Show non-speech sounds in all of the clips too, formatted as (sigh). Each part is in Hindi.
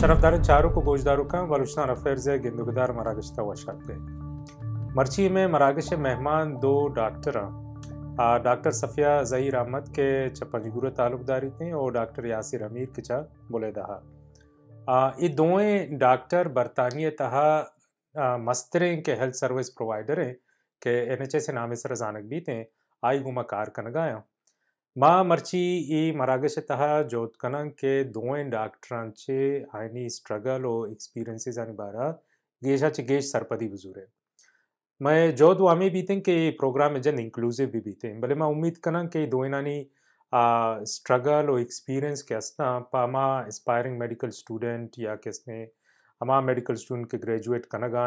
شەرەفدارن چاروک و گۆشتدارروکان بە روشتانە فەرزە گندوگدار مەراگشتەوە थे मर्ची में मरागश मेहमान दो डॉक्टर डॉक्टर सफिया ज़हीर अहमद के चपंजगुर तालुकदारी थे और डॉक्टर यासिर अमीर के चा बोले दहा ये दोएं डॉक्टर बरतानिया तहा मस्तरें के हेल्थ सर्विस प्रोवाइडर हैं के एन एच एस नाम सर जानक भी थे आई गुमा कार कन गाया 마 마르치 이 말하게시타하 조트카낭케 도엔 닥트란체 아니 스트러글 오 익스피리언시스 बारा 바라 चे गेश सरपदी बुजूर है मैं जोत वो में बीते कि प्रोग्राम जन इंक्लूसिव भी बीते भले मैं उम्मीद कना कि दोनानी स्ट्रगल और एक्सपीरियंस के असना पामा एस्पायरिंग मेडिकल स्टूडेंट या कैसने हमा मेडिकल स्टूडेंट के ग्रेजुएट कनगा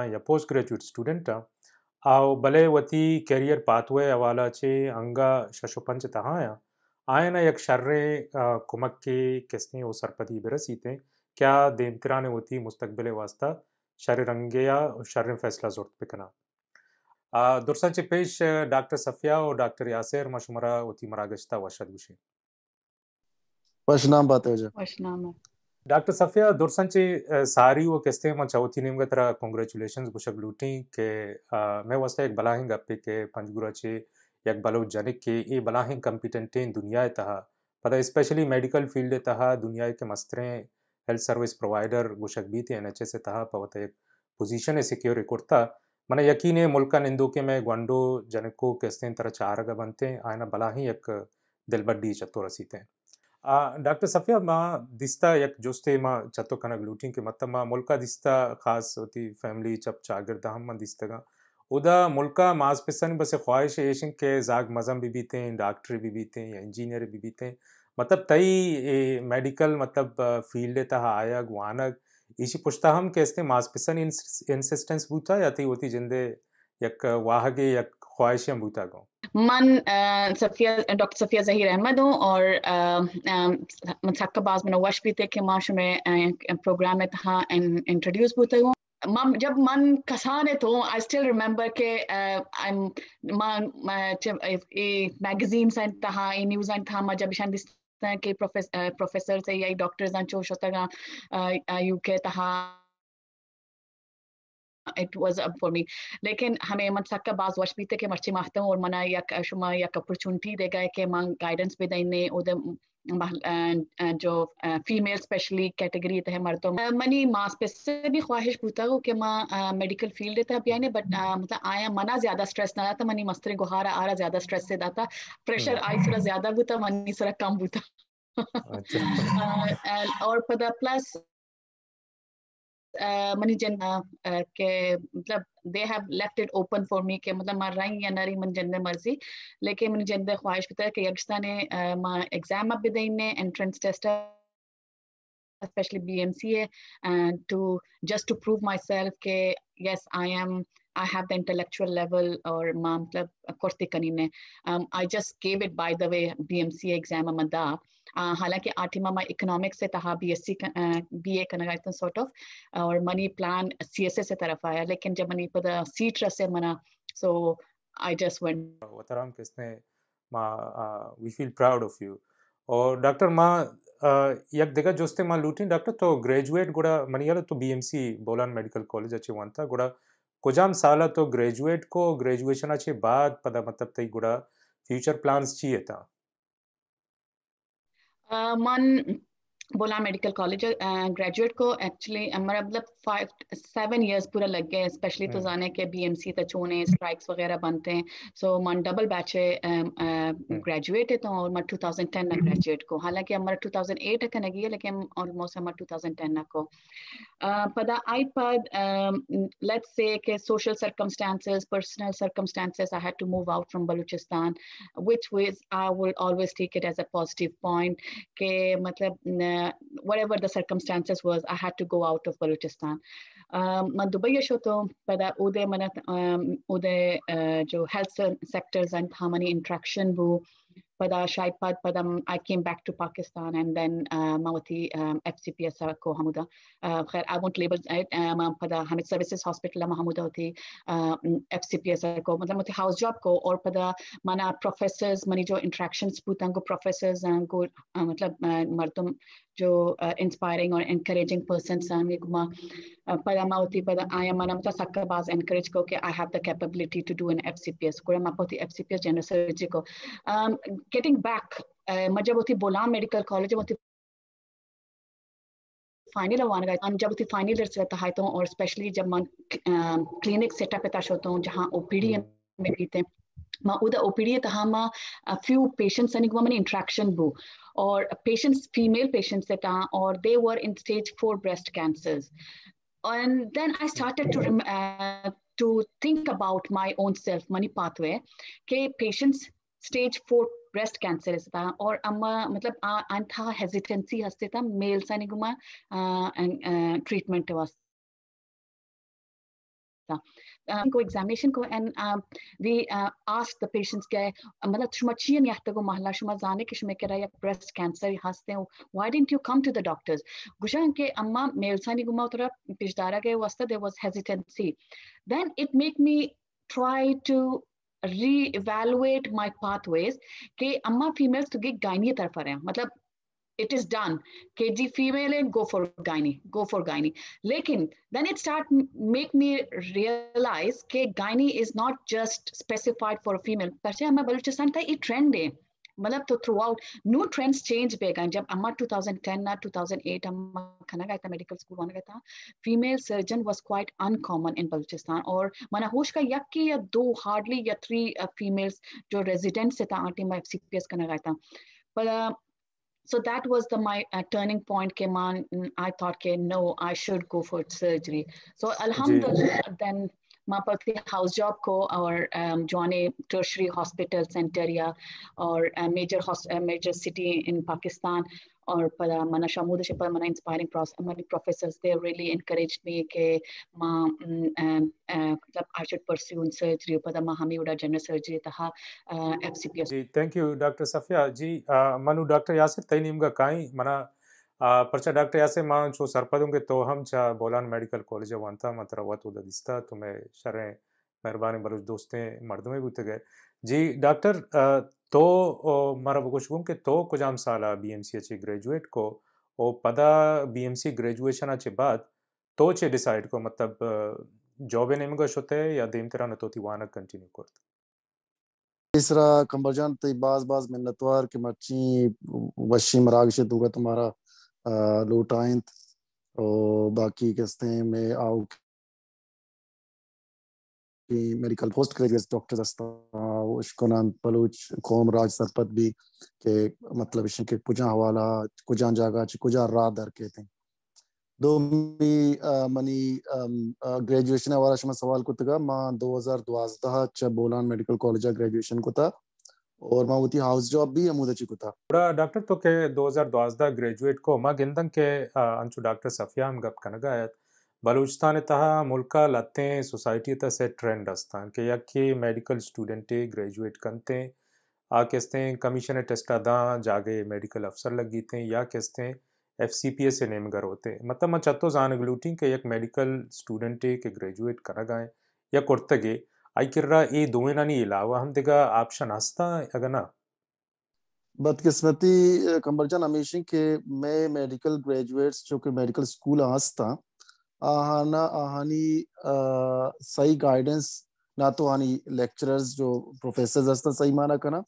ग्रेजुएट स्टूडेंट आओ भले वती कैरियर पाथवे अवाला अंगा शशोपंच तहाँ आयन कुमक ఆయన యొక్క షర్రే కుమక్కి కెస్ని क्या సర్పతి ने होती मुस्तबिल वास्ता शर रंगे या शर फैसला ఫైస్లా पे పికనా दुरसांचे चिपेश डॉक्टर सफिया और डॉक्टर यासिर मशमरा होती मरागश्ता वशद गुशी वशनाम बात है वशनाम डॉक्टर सफिया दुरसन दुरसांचे सारी वो किस्ते म चौथी नेम तरह कांग्रेचुलेशंस गुशक लूटी के आ, मैं वास्ते एक भला हिंग अपे के पंचगुराचे बलो जनक के යක්බලෝ ජනෙක්කේ ඒ බලාහෙන් दुनिया तहा पता स्पेशली मेडिकल फील्ड तहा दुनिया के मस्तरें हेल्थ सर्विस प्रोवाइडर गुशक भी थे एन एच एस तहा पवत एक पोजिशन है सिक्योर कुर्ता मन यकीन है मुल्क निंदू के मैं ग्वांडो जनको कैसे तरह चार का बनते हैं आयना भला ही एक दिलबड्डी चतो रसीते हैं डॉक्टर सफिया माँ दिस्ता यक जोस्ते माँ चत्तो कनक लूटिंग के मतलब माँ मुल्का दिस्ता खास होती फैमिली चप चागिर दहम दिस्तगा उधर मुल्का माजपिसन बस ख्वाहिश ऐशन के जाग मज़म भी बीते हैं डॉक्टर भी बीते हैं या इंजीनियर भी बीते हैं मतलब तई मेडिकल मतलब फील्ड तहा आयग वानग इसी पुछता हम कैसे माजपिसन इंसिस्टेंस बूता या ती होती जिंदे यक वाहगे यक ख्वाहिश ख्वाहिशें बूता गो मन सफिया डॉक्टर सफिया जहीर अहमद हूँ और मथक बाज मनोवश भी थे कि माश में प्रोग्राम में तहाँ इंट्रोड्यूस बूते मम जब मन है तो आई स्टिल रिमेंबर के मैगजीन से न्यूज़ आन था जब के प्रोफेसर से या डॉक्टर आहिनि चो शो तक यू के तव्हां it was up for me लेकिन हमें मनसक बाज वर्ष बीते के मर्ची मारते और मना या शुमा या अपॉर्चुनिटी दे गए के मां गाइडेंस भी देने उधर जो फीमेल स्पेशली कैटेगरी है मर्दों मनी माँ भी ख्वाहिश पूछता हूँ कि माँ मेडिकल फील्ड है बिया ने बट मतलब आया मना ज्यादा स्ट्रेस ना था मनी मस्तरे गुहारा आ रहा ज्यादा स्ट्रेस से दाता प्रेशर हम्म। आई थोड़ा ज्यादा बूता मनी थोड़ा कम बूता अच्छा। (laughs) और पता प्लस मनीजन के मतलब they have left it open for me के मतलब मैं रही या ना रही जन मर्जी लेकिन मन जन ख्वाहिश है कि यक्षता मां एग्जाम अब भी दें entrance test specially B M C to just to prove myself के yes I am I have the intellectual level और मां मतलब कुर्ती कनी ने I just gave it by the way B exam मदा Uh, हालांकि Atima मामा इकोनॉमिक्स से था सी बी ए करना इतना सॉर्ट ऑफ और सी एस CSA से तरफ आया लेकिन जब मनी पद C trust से मना so I just went. वतराम किसने मा we feel proud of और डॉक्टर माँ यक देगा जोस्ते माँ लूटी डॉक्टर तो ग्रेजुएट गुड़ा मनियाल तो बीएमसी बोलान मेडिकल कॉलेज अच्छी वन था गुड़ा साल तो ग्रेजुएट को ग्रेजुएशन अच्छे बाद पता मतलब तई गुड़ा फ्यूचर प्लान्स Uh, one बोला मेडिकल कॉलेज ग्रेजुएट को एक्चुअली मतलब फाइव सेवन ईयर्स पूरा लग गए स्पेशली तो जाने के बीएमसी तचोने स्ट्राइक्स वगैरह बनते हैं सो मन डबल बैच ग्रेजुएट है तो और मैं 2010 ना ग्रेजुएट को हालांकि हमारा 2008 का नगी है लेकिन ऑलमोस्ट हमारा 2010 ना को पदा आई पद लेट्स से के social circumstances personal circumstances I had to move out from Balochistan which was I will always take it as a positive point के मतलब whatever the circumstances was, I had to go out of Balochistan. Main Dubai sho to pada ude mana ude health sectors and hamani interaction bu um, I came back to Pakistan and then mawati FCPS ko I won't label it pada um, um, hamid services hospital ma hamuda hoti FCPS house job ko aur pada mana professors mani jo interactions putango professors go matlab mardum जो inspiring or encouraging persons and Guma Padamauti Pada Ayamanamta Sakabaz encourage ko I have the capability to do an FCPS. Kuramapoti FCPS general surgery ko. Um, getting back, uh, Majaboti Bolam Medical College final आने का जब थी फाइनल ईयर से हाथ और स्पेशली जब मन क्लिनिक सेटअप पे ताश होता हूँ जहाँ ओपीडी में भी थे उदा ओपीडी तहामा फ्यू पेशेंट्स अनिक वमन इंट्रैक्शन बु और पेशेंट्स फीमेल पेशेंट्स से ता और they were in stage four breast cancers and then I started to to think about my own self मनी पाथवे के patients stage four breast cancer से ता और अम्मा मतलब आ अंथा हेजिटेंसी हस्ते ता मेल सानिगुमा ट्रीटमेंट वास्ते go examination ko and um, we uh, asked the patients ke matlab shuma chiyan yahta ko mahla shuma zane ke shuma kera ya breast cancer haste ho why didn't you come to the doctors gushan ke amma sani guma utra pishdara ke wasta there was hesitancy then it make me try to reevaluate my pathways ke amma females to ge gynae taraf aa rahe matlab it is done kg female and go for gynae go for gynae lekin then it start make me realize ke gynae is not just specified for a female parche amma baluchistan tha ye trend hai मतलब तो throughout new trends change पे गए जब अम्मा 2010 ना 2008 अम्मा खाना गया था मेडिकल स्कूल वाना गया था female surgeon was quite uncommon in Balochistan और मनाहूश का यक की या दो हार्डली या थ्री फीमेल्स जो रेजिडेंट्स था आंटी मैं सी पी एस करना गया था पर so that was the my uh, turning point came on mm, i thought okay no i should go for surgery so alhamdulillah then Mapatri House Job Co. or um, Tertiary Hospital Center or a uh, major, host, a uh, major city in Pakistan. और mana shamuda she mana inspiring process many professors they really encouraged me ke ma matlab I should pursue in surgery pada ma hami uda general surgery taha FCPS जी thank you doctor Safia ji मनु डॉक्टर यासिर तई नीम काई मना परचा डॉक्टर यासिर मां छो सरपदों के तो हम छा बोलान मेडिकल कॉलेज वंता मतर वत उदा दिस्ता तुम्हें शरे મહેરબાની મારું દોસ્તે મર્દમે પૂછતે ગયે જી ડૉક્ટર તો મારા પૂછવું કે તો કુજામ સાલા બીએમસીએચી ગ્રેજ્યુએટ કો ઓ પદા બીએમસી ગ્રેજ્યુએશન છે બાદ તો છે ડિસાઇડ કો મતલબ જોબ એને મગશ હોતે યા દેમતરા નતોથી વાનક कंटिन्यू કરત तीसरा कंबरजान तई बाज बाज मिन्नतवार के मर्ची वशी मराग से दूगा तुम्हारा लूटाइंत और बाकी कहते में आओ मेडिकल पोस्ट ग्रेजुएट डॉक्टर उसकोनान बलूच कौम राज सरपत भी के मतलब इशन के कुजा हवाला कुजा जागा च कुजा राह दर के थे दो मी मनी ग्रेजुएशन हवाला शमा सवाल को तगा मां 2012 च बोलान मेडिकल कॉलेज ग्रेजुएशन को था और मां उती हाउस जॉब भी अमूद अच्छी था बड़ा डॉक्टर तो के 2012 ग्रेजुएट को मां गिनदन के अंचु डॉक्टर सफिया हम गप कनगा आयत मुल्क लते सोसाइटी ಸೊಸೈಟಿಯತ से ट्रेंड ಅಸ್ತಾನ್ के ಯಕ್ಕೆ मेडिकल स्टूडेंट ग्रेजुएट कनते आ कहते हैं कमीशन टेस्ट दा जागे मेडिकल अफसर लगी थे या कहते हैं एफ सी पी ए से घर होते मतलब मैं चतो जान गलूटी के एक मेडिकल स्टूडेंट के ग्रेजुएट कर गए या कुर्ते गए आई किर्रा ये दो ना नहीं इलावा हम देगा ऑप्शन हंसता अगर ना बदकिस्मती कंबरजान हमेशा के मैं मेडिकल ग्रेजुएट्स जो कि मेडिकल स्कूल हंसता आहाना आहानी आ, सही गाइडेंस ना तो आनी लेक्चरर्स जो प्रोफेसर हस्ता सही माना करना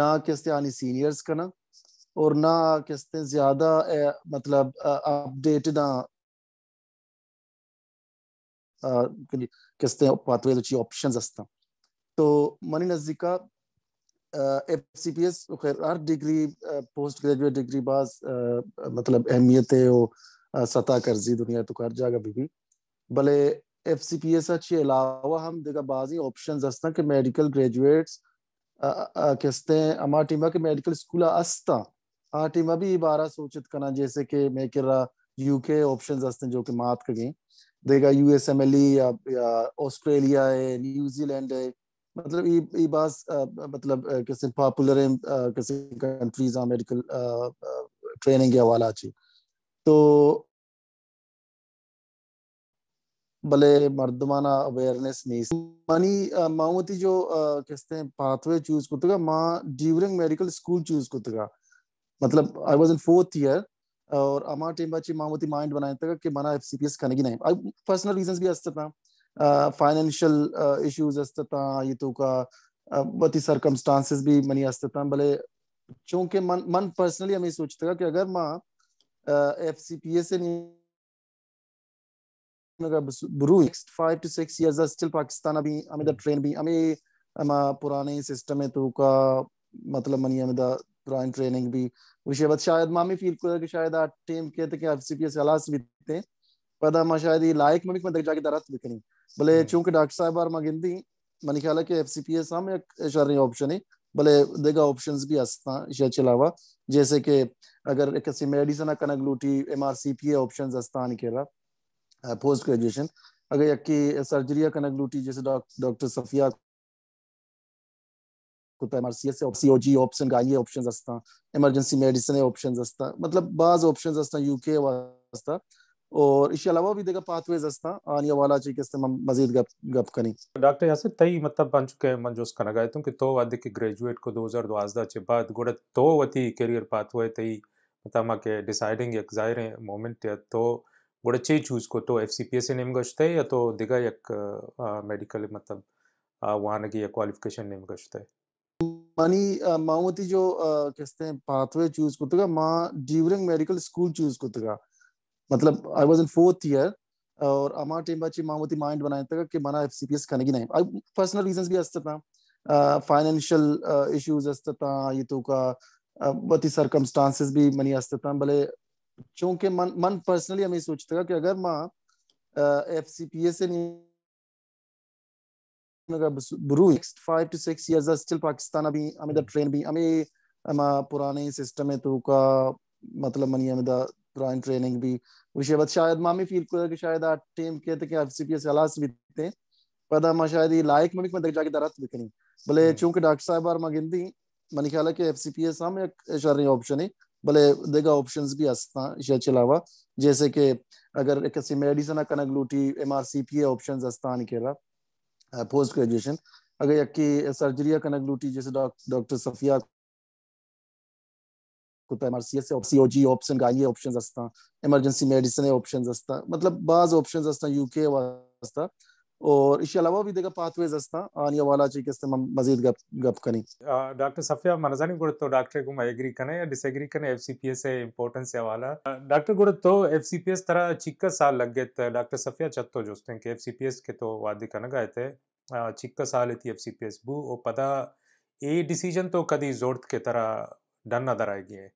ना किसते आनी सीनियर्स करना और ना किसते ज्यादा ए, मतलब ना किसते पाथवे अच्छी ऑप्शंस हस्ता तो मनी नजदीका एफ सी पी एस खैर हर डिग्री पोस्ट ग्रेजुएट डिग्री बाज मतलब अहमियत है और सतह कर्जी दुनिया तो कर जाएगा भी भले F C P S H अलावा हम देखा बाजी ऑप्शन हस्ता कि मेडिकल ग्रेजुएट्स कहते हैं अमा टीमा के मेडिकल स्कूल अस्ता हाँ टीमा भी इबारा सोचित करना जैसे कि मैं कह रहा यू के ऑप्शन हस्ते जो कि मात का गई देगा एल ई या ऑस्ट्रेलिया है न्यूजीलैंड है मतलब ये बात मतलब किसी पॉपुलर है किसी कंट्रीज मेडिकल ट्रेनिंग के हवाला अच्छी तो भले मर्दमाना अवेयरनेस नहीं मानी मावती जो कहते हैं पाथवे चूज कुतगा माँ ड्यूरिंग मेडिकल स्कूल चूज कुतगा मतलब I was in fourth year और अमा टीम बची मावती माइंड बनाया था कि मना एफसीपीएस करने की नहीं पर्सनल रीजंस भी हस्ते था फाइनेंशियल इश्यूज हस्ते था ये तो का बती सरकमस्टांसेस भी मनी हस्ते था भले चूंकि मन मन पर्सनली हमें सोचता था कि अगर माँ एफसीपीएस से नहीं पाकिस्तान अभी अमिदा ट्रेन हम्म। भी पुराने सिस्टम है तो का मतलब मनी पुरानी ट्रेनिंग भी शायद मामी फील कर कि शायद आ टीम के थे शायद ये लायक मैं जाके दरत बिकनी भले हम्म। चूंकि डॉक्टर साहब और मगिंदी ख्याल है कि हम हाँ, एक ऑप्शन भले देगा ऑप्शंस भी हाँ, जैसे कि अगर एक लूटी पोस्ट uh, ग्रेजुएशन अगर यकी सर्जरिया कनक जैसे doctor Safia option emergency medicine मतलब बाज यूके वास्ता और इसके अलावा भी देखा पाथवेज आने वाला चीज मजीद गप गप डॉक्टर तई मतलब बन चुके हैं मंजूस तुम कि तो वादे के ग्रेजुएट को 2012 के बाद तो वती करियर पाथवे तई मतलब के डिसाइडिंग एक जाहिर मोमेंट तो चूज को तो F C P S name है या तो FCPSනම්ගෂතය एक मेडिकल मतलब वहाँ की या क्वालिफिकेशन नेम है मानी माओमती जो कहते हैं पाथवे चूज को तो माँ ड्यूरिंग मेडिकल स्कूल चूज को तो मतलब I was in fourth year और अमा टीम बच्ची माओमती माइंड बनाए तक कि माना एफ सी पी एस करने की नहीं पर्सनल रीजन भी हस्ते था फाइनेंशियल इश्यूज हस्ते था ये तो का बहुत ही सरकमस्टांसिस भी मनी हस्ते था भले चूंकि मन मन पर्सनली हमें सोचता कि अगर माँ एफ सी पी ए से ट्रेन तो हम्म। भी हमें पुराने सिस्टम है तो का मतलब मनी हमें पुरानी ट्रेनिंग भी उसके बाद शायद फील कि शायद आठ टीम तो कि एफ सी पी ए से शायद ये लायक में भी जाके भले हम्म। चूंकि डॉक्टर साहब और ख्याल है कि एफ सी पी एस हम एक ऑप्शन है भले देगा ऑप्शंस भी आसना याचे अलावा जैसे कि अगर एक मेडिसन कनगलूटी M R C P option आसता केला पोस्ट ग्रेजुएशन अगर यकी सर्जरी का कनगलूटी जैसे डॉक्टर सफिया कुता एमआरसीएस सीओजी ऑप्शन गाई ऑप्शंस आसता इमरजेंसी मेडिसिन ऑप्शंस आसता मतलब बाज ऑप्शंस आसता यूके वास्ता और इसके अलावा भी देखा पाथवेज अस्ता आने वाला चीज किसते मजीद गप गप कनी डॉक्टर सफिया मनजानी गुड़ तो डॉक्टर को मैं एग्री करने या डिसएग्री करने एफसीपीएस से इंपॉर्टेंस से वाला डॉक्टर गुड़ तो एफसीपीएस तरह चिक्का साल लग गए डॉक्टर सफिया चत्तो जो उसने के एफसीपीएस के तो वादी करने गए थे चिक्का साल थी एफसीपीएस बू ओ पता ए डिसीजन तो कभी जोड़ के तरह डन नजर आएगी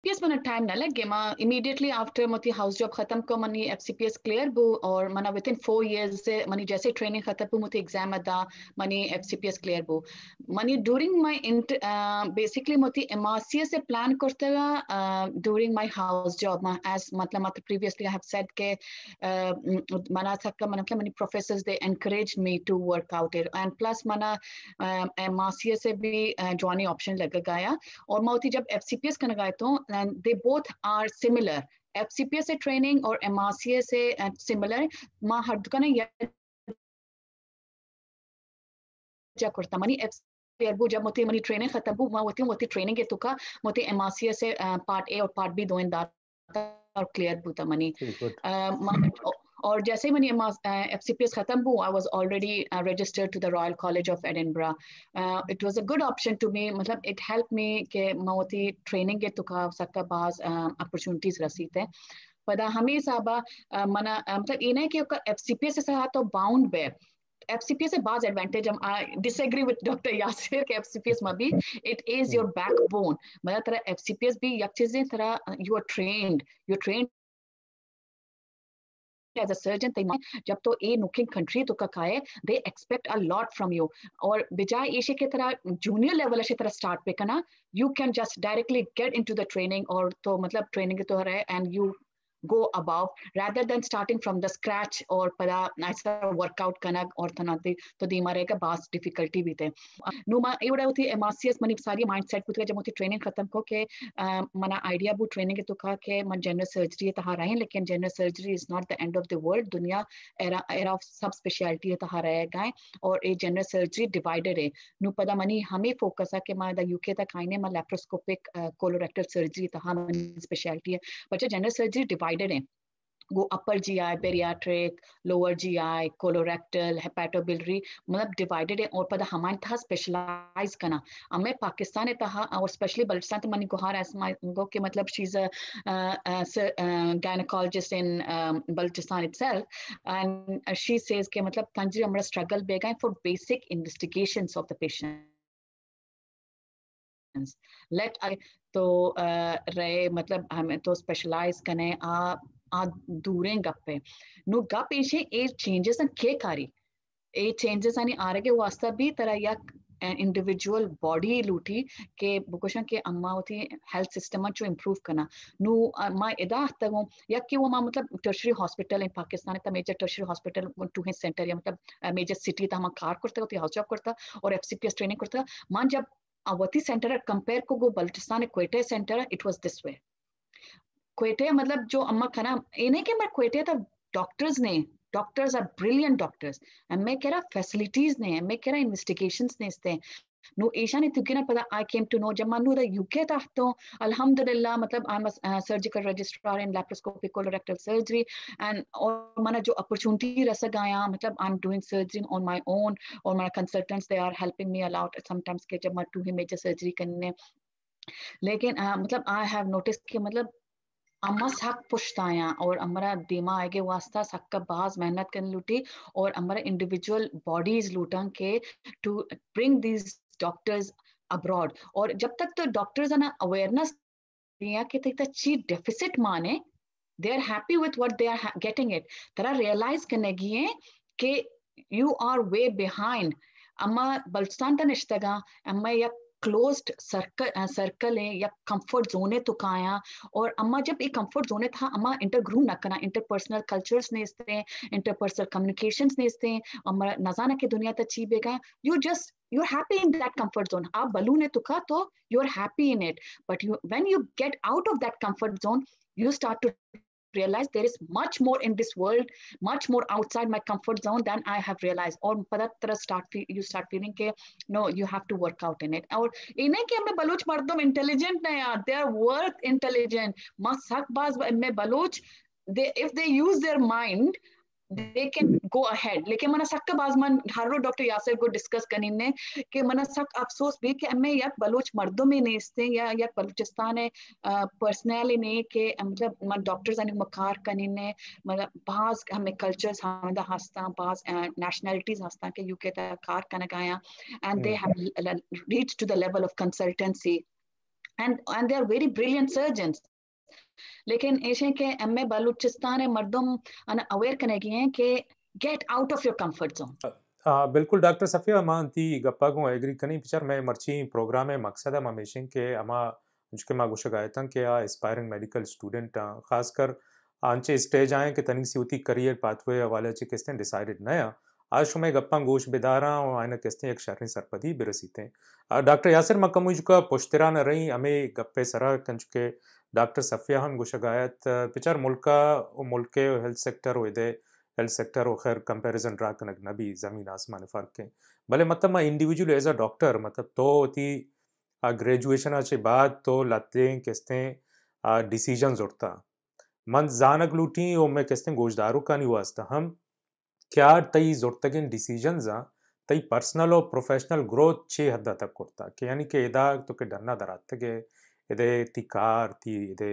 एफसीपीएस मन टाइम ना लगे मां इमीडिएटली आफ्टर मती हाउस जॉब खत्म को मनी एफसीपीएस क्लियर बु और मना विद इन 4 इयर्स से मनी जैसे ट्रेनिंग खत्म बु मती एग्जाम अदा मनी एफसीपीएस क्लियर बु मनी ड्यूरिंग माय बेसिकली मती एमआरसीएस से प्लान करतेगा ड्यूरिंग माय हाउस जॉब मां एज मतलब मत प्रीवियसली आई हैव सेड के मना सकता मतलब मनी professors they encourage me to work out it and plus मना एमआरसीएस से भी जॉइनिंग ऑप्शन गया और मौती जब एफसीपीएस करने गए तो and they both are similar. FCPSA training or MRCSA and similar, ma hardukana jakurtamani एयरबू जब मोती मनी ट्रेनिंग खत्म हु मां होती मोती ट्रेनिंग के तुका मोती एमआरसीएस से पार्ट ए और पार्ट बी दोइन दाता और क्लियर बुता मनी और जैसे ही मैंने एफ सी पी एस खत्म हुआ I was already registered to the royal college of Edinburgh it was a good option to me मतलब इट हेल्प मी के ही ट्रेनिंग के तुका सक्का मतलब तो बाज अपॉर्चुनिटीज रसीत है पदा हमेशा मना मतलब इन्हें कि एफ सी पी एस से तो bound by FCPA is a bad advantage. Um, I disagree with Dr. Yasir that FCPS maybe it is your backbone. मतलब तरह FCPS भी यक चीजें तरह you are trained, you are trained as a surgeon they जब तो ए नुकिंग कंट्री तो का है they expect a lot from you और बिजाय ऐसे के तरह जूनियर लेवल से तरह स्टार्ट पे करना you can just directly get into the training और तो मतलब ट्रेनिंग तो रहे and you go above rather than starting from the scratch or para nice workout kana or tanate to di mare ka bas difficulty bhi the no ma euda uthi emasias mani sari mindset putre jab uthi training khatam ko ke mana idea bu training ke to ka ke man general surgery ta ha rahe lekin general surgery is not the end of the world duniya era era of sub specialty ta ha rahe ga aur e general surgery divided hai nu pada mani hame focus ha ke ma da uk ta kaine ma laparoscopic colorectal surgery ta ha mani specialty hai but general surgery divided divided हैं वो अपर जी आई पेरियाट्रिक लोअर जी आई कोलोरेक्टल हेपाटोबिलरी मतलब डिवाइडेड है और पता हमारे था स्पेशलाइज करना हमें पाकिस्तान ने था और स्पेशली बलुचिस्तान तो मनी गुहार ऐसा के मतलब she's is gynaecologist in Balochistan it self and she says के मतलब तंजी हमारा स्ट्रगल बेगा for basic investigation of the patient late I तो रहे मतलब हमें तो स्पेशलाइज करें आ आ दूरे गप्पे नु गप इशे ए चेंजेस न के कारी ए चेंजेस आनी आ रहे के वास्ता भी तरह या इंडिविजुअल बॉडी लूटी के बुकोशन के अम्मा होती हेल्थ सिस्टम जो इम्प्रूव करना नू माँ इदा हूँ या कि वो माँ मतलब टर्शरी हॉस्पिटल इन पाकिस्तान का मेजर टर्शरी हॉस्पिटल टू हिंद सेंटर या मतलब मेजर सिटी था माँ कार करता होती हाउस जॉब करता और F C P S training करता माँ जब अवती centre compare ko go baltistan quetta centre it was this way क्वेटे मतलब जो अम्मा खाना इन्हें कि मैं क्वेटे था डॉक्टर्स ने डॉक्टर्स आर ब्रिलियंट डॉक्टर्स मैं कह रहा फैसिलिटीज ने मैं कह रहा इन्वेस्टिगेशन ने इसते No Asian I came to know Jamanu the UK tahto Alhamdulillah matlab I'm a surgical registrar in laparoscopic colorectal surgery and और माना जो opportunity रस गया मतलब I'm doing surgery on my own और माना consultants they are helping me a lot sometimes के जब मैं टू ही major surgery करने लेकिन uh, मतलब I have noticed कि मतलब अम्मा सक पुछता आया और हमारा दीमा आगे वास्ता सक का बाज मेहनत कर लूटी और हमारा इंडिविजुअल बॉडीज लूटा के to bring these doctors abroad aur jab tak the doctors an awareness दुनिया के तक अच्छी डेफिसिट माने they are happy with what they are getting it तरह रियलाइज करने कनेगिए कि यू आर वे बिहाइंड अम्मा बलस्तान तो निश्तगा अम्मा या क्लोज सर्कल सर्कल है या कंफर्ट जोन है तो कहाँ और अम्मा जब एक कंफर्ट जोन था अम्मा इंटरग्रू ना करना इंटरपर्सनल कल्चर्स ने इसते इंटरपर्सनल कम्युनिकेशंस ने इसते अम्मा नजाना के दुनिया तक अच्छी बेगा you just you're happy in that comfort zone aap balloon to you're happy in it but you when you get out of that comfort zone you start to realize there is much more in this world much more outside my comfort zone than i have realized or padatra start you start feeling that no you have to work out in it or inhe ke intelligent they are worth intelligent masakbaz mein they if they use their mind they can go ahead लेकिन मना सक बाजमान ढारो डॉक्टर यासिर को डिस्कस करनी ने कि मना सक अफसोस भी कि मैं यार बलोच मर्दों में नहीं इसते या यार बलूचिस्तान है पर्सनली नहीं कि मतलब मन डॉक्टर्स अने मकार करनी ने मतलब बाज हमें कल्चर्स हमें हस्ता बाज नेशनैलिटीज हस्ता के यूके कार कनक आया and they have reach to the level of consultancy and and they are very brilliant surgeons लेकिन ऐसे के एम ए बलूचिस्तान मर्दों मरदम अवेयर करने की कनेगी कि get out of your comfort zone आ, बिल्कुल डॉक्टर सफ़िया मां गप्पा को एग्री कनी पिक्चर मैं मर्ची प्रोग्राम में मकसद है ममेशिंग के अमा मुझके मां गुश गायतन के आ एस्पायरिंग मेडिकल स्टूडेंट खासकर आंचे स्टेज आए कि तनिक सी उती करियर पाथवे वाले चे किसने डिसाइडेड नया बेदारा और ගෝෂ් බෙදාරා ආයන කෙස්තේ एक ශරණ सरपदी थे डॉक्टर यासिर मकमुज का न रही हमें गप्पे सरा कं चुके डॉक्टर सफिया हम गुशगायत पिचर मुल्का मुल्क के health sector the health sector और खैर कंपेरिजन रा कनक नबी जमीन आसमान फर्क के भले मतलब मैं इंडिविजुअल एज अ डॉक्टर मतलब तो होती ग्रेजुएशन के बाद तो लाते केस्ते डिसीजन उठता मन जानक लूटी और मैं केस्ते गोशदारू का नहीं हुआ हम ಕ್ಯಾಡ್ ತೈ ಜೊಡ್ತಗಿನ ಡಿಸಿಷನ್ಸ್ ತೈ ಪರ್ಸನಲ್ ಓ ಪ್ರೊಫೆಷನಲ್ ಗ್ರೋತ್ ಛೆ ಹದ್ದ ತಕ್ ಕೊಡ್ತಾ ಯಾನಿಕೆ ಎದಾ ತೊಕ್ಕೆ ಡನ್ನ ದರ ಅತ್ತಗೆ ಎದೆ ತಿ ಕಾರ್ ತಿ ಎದೆ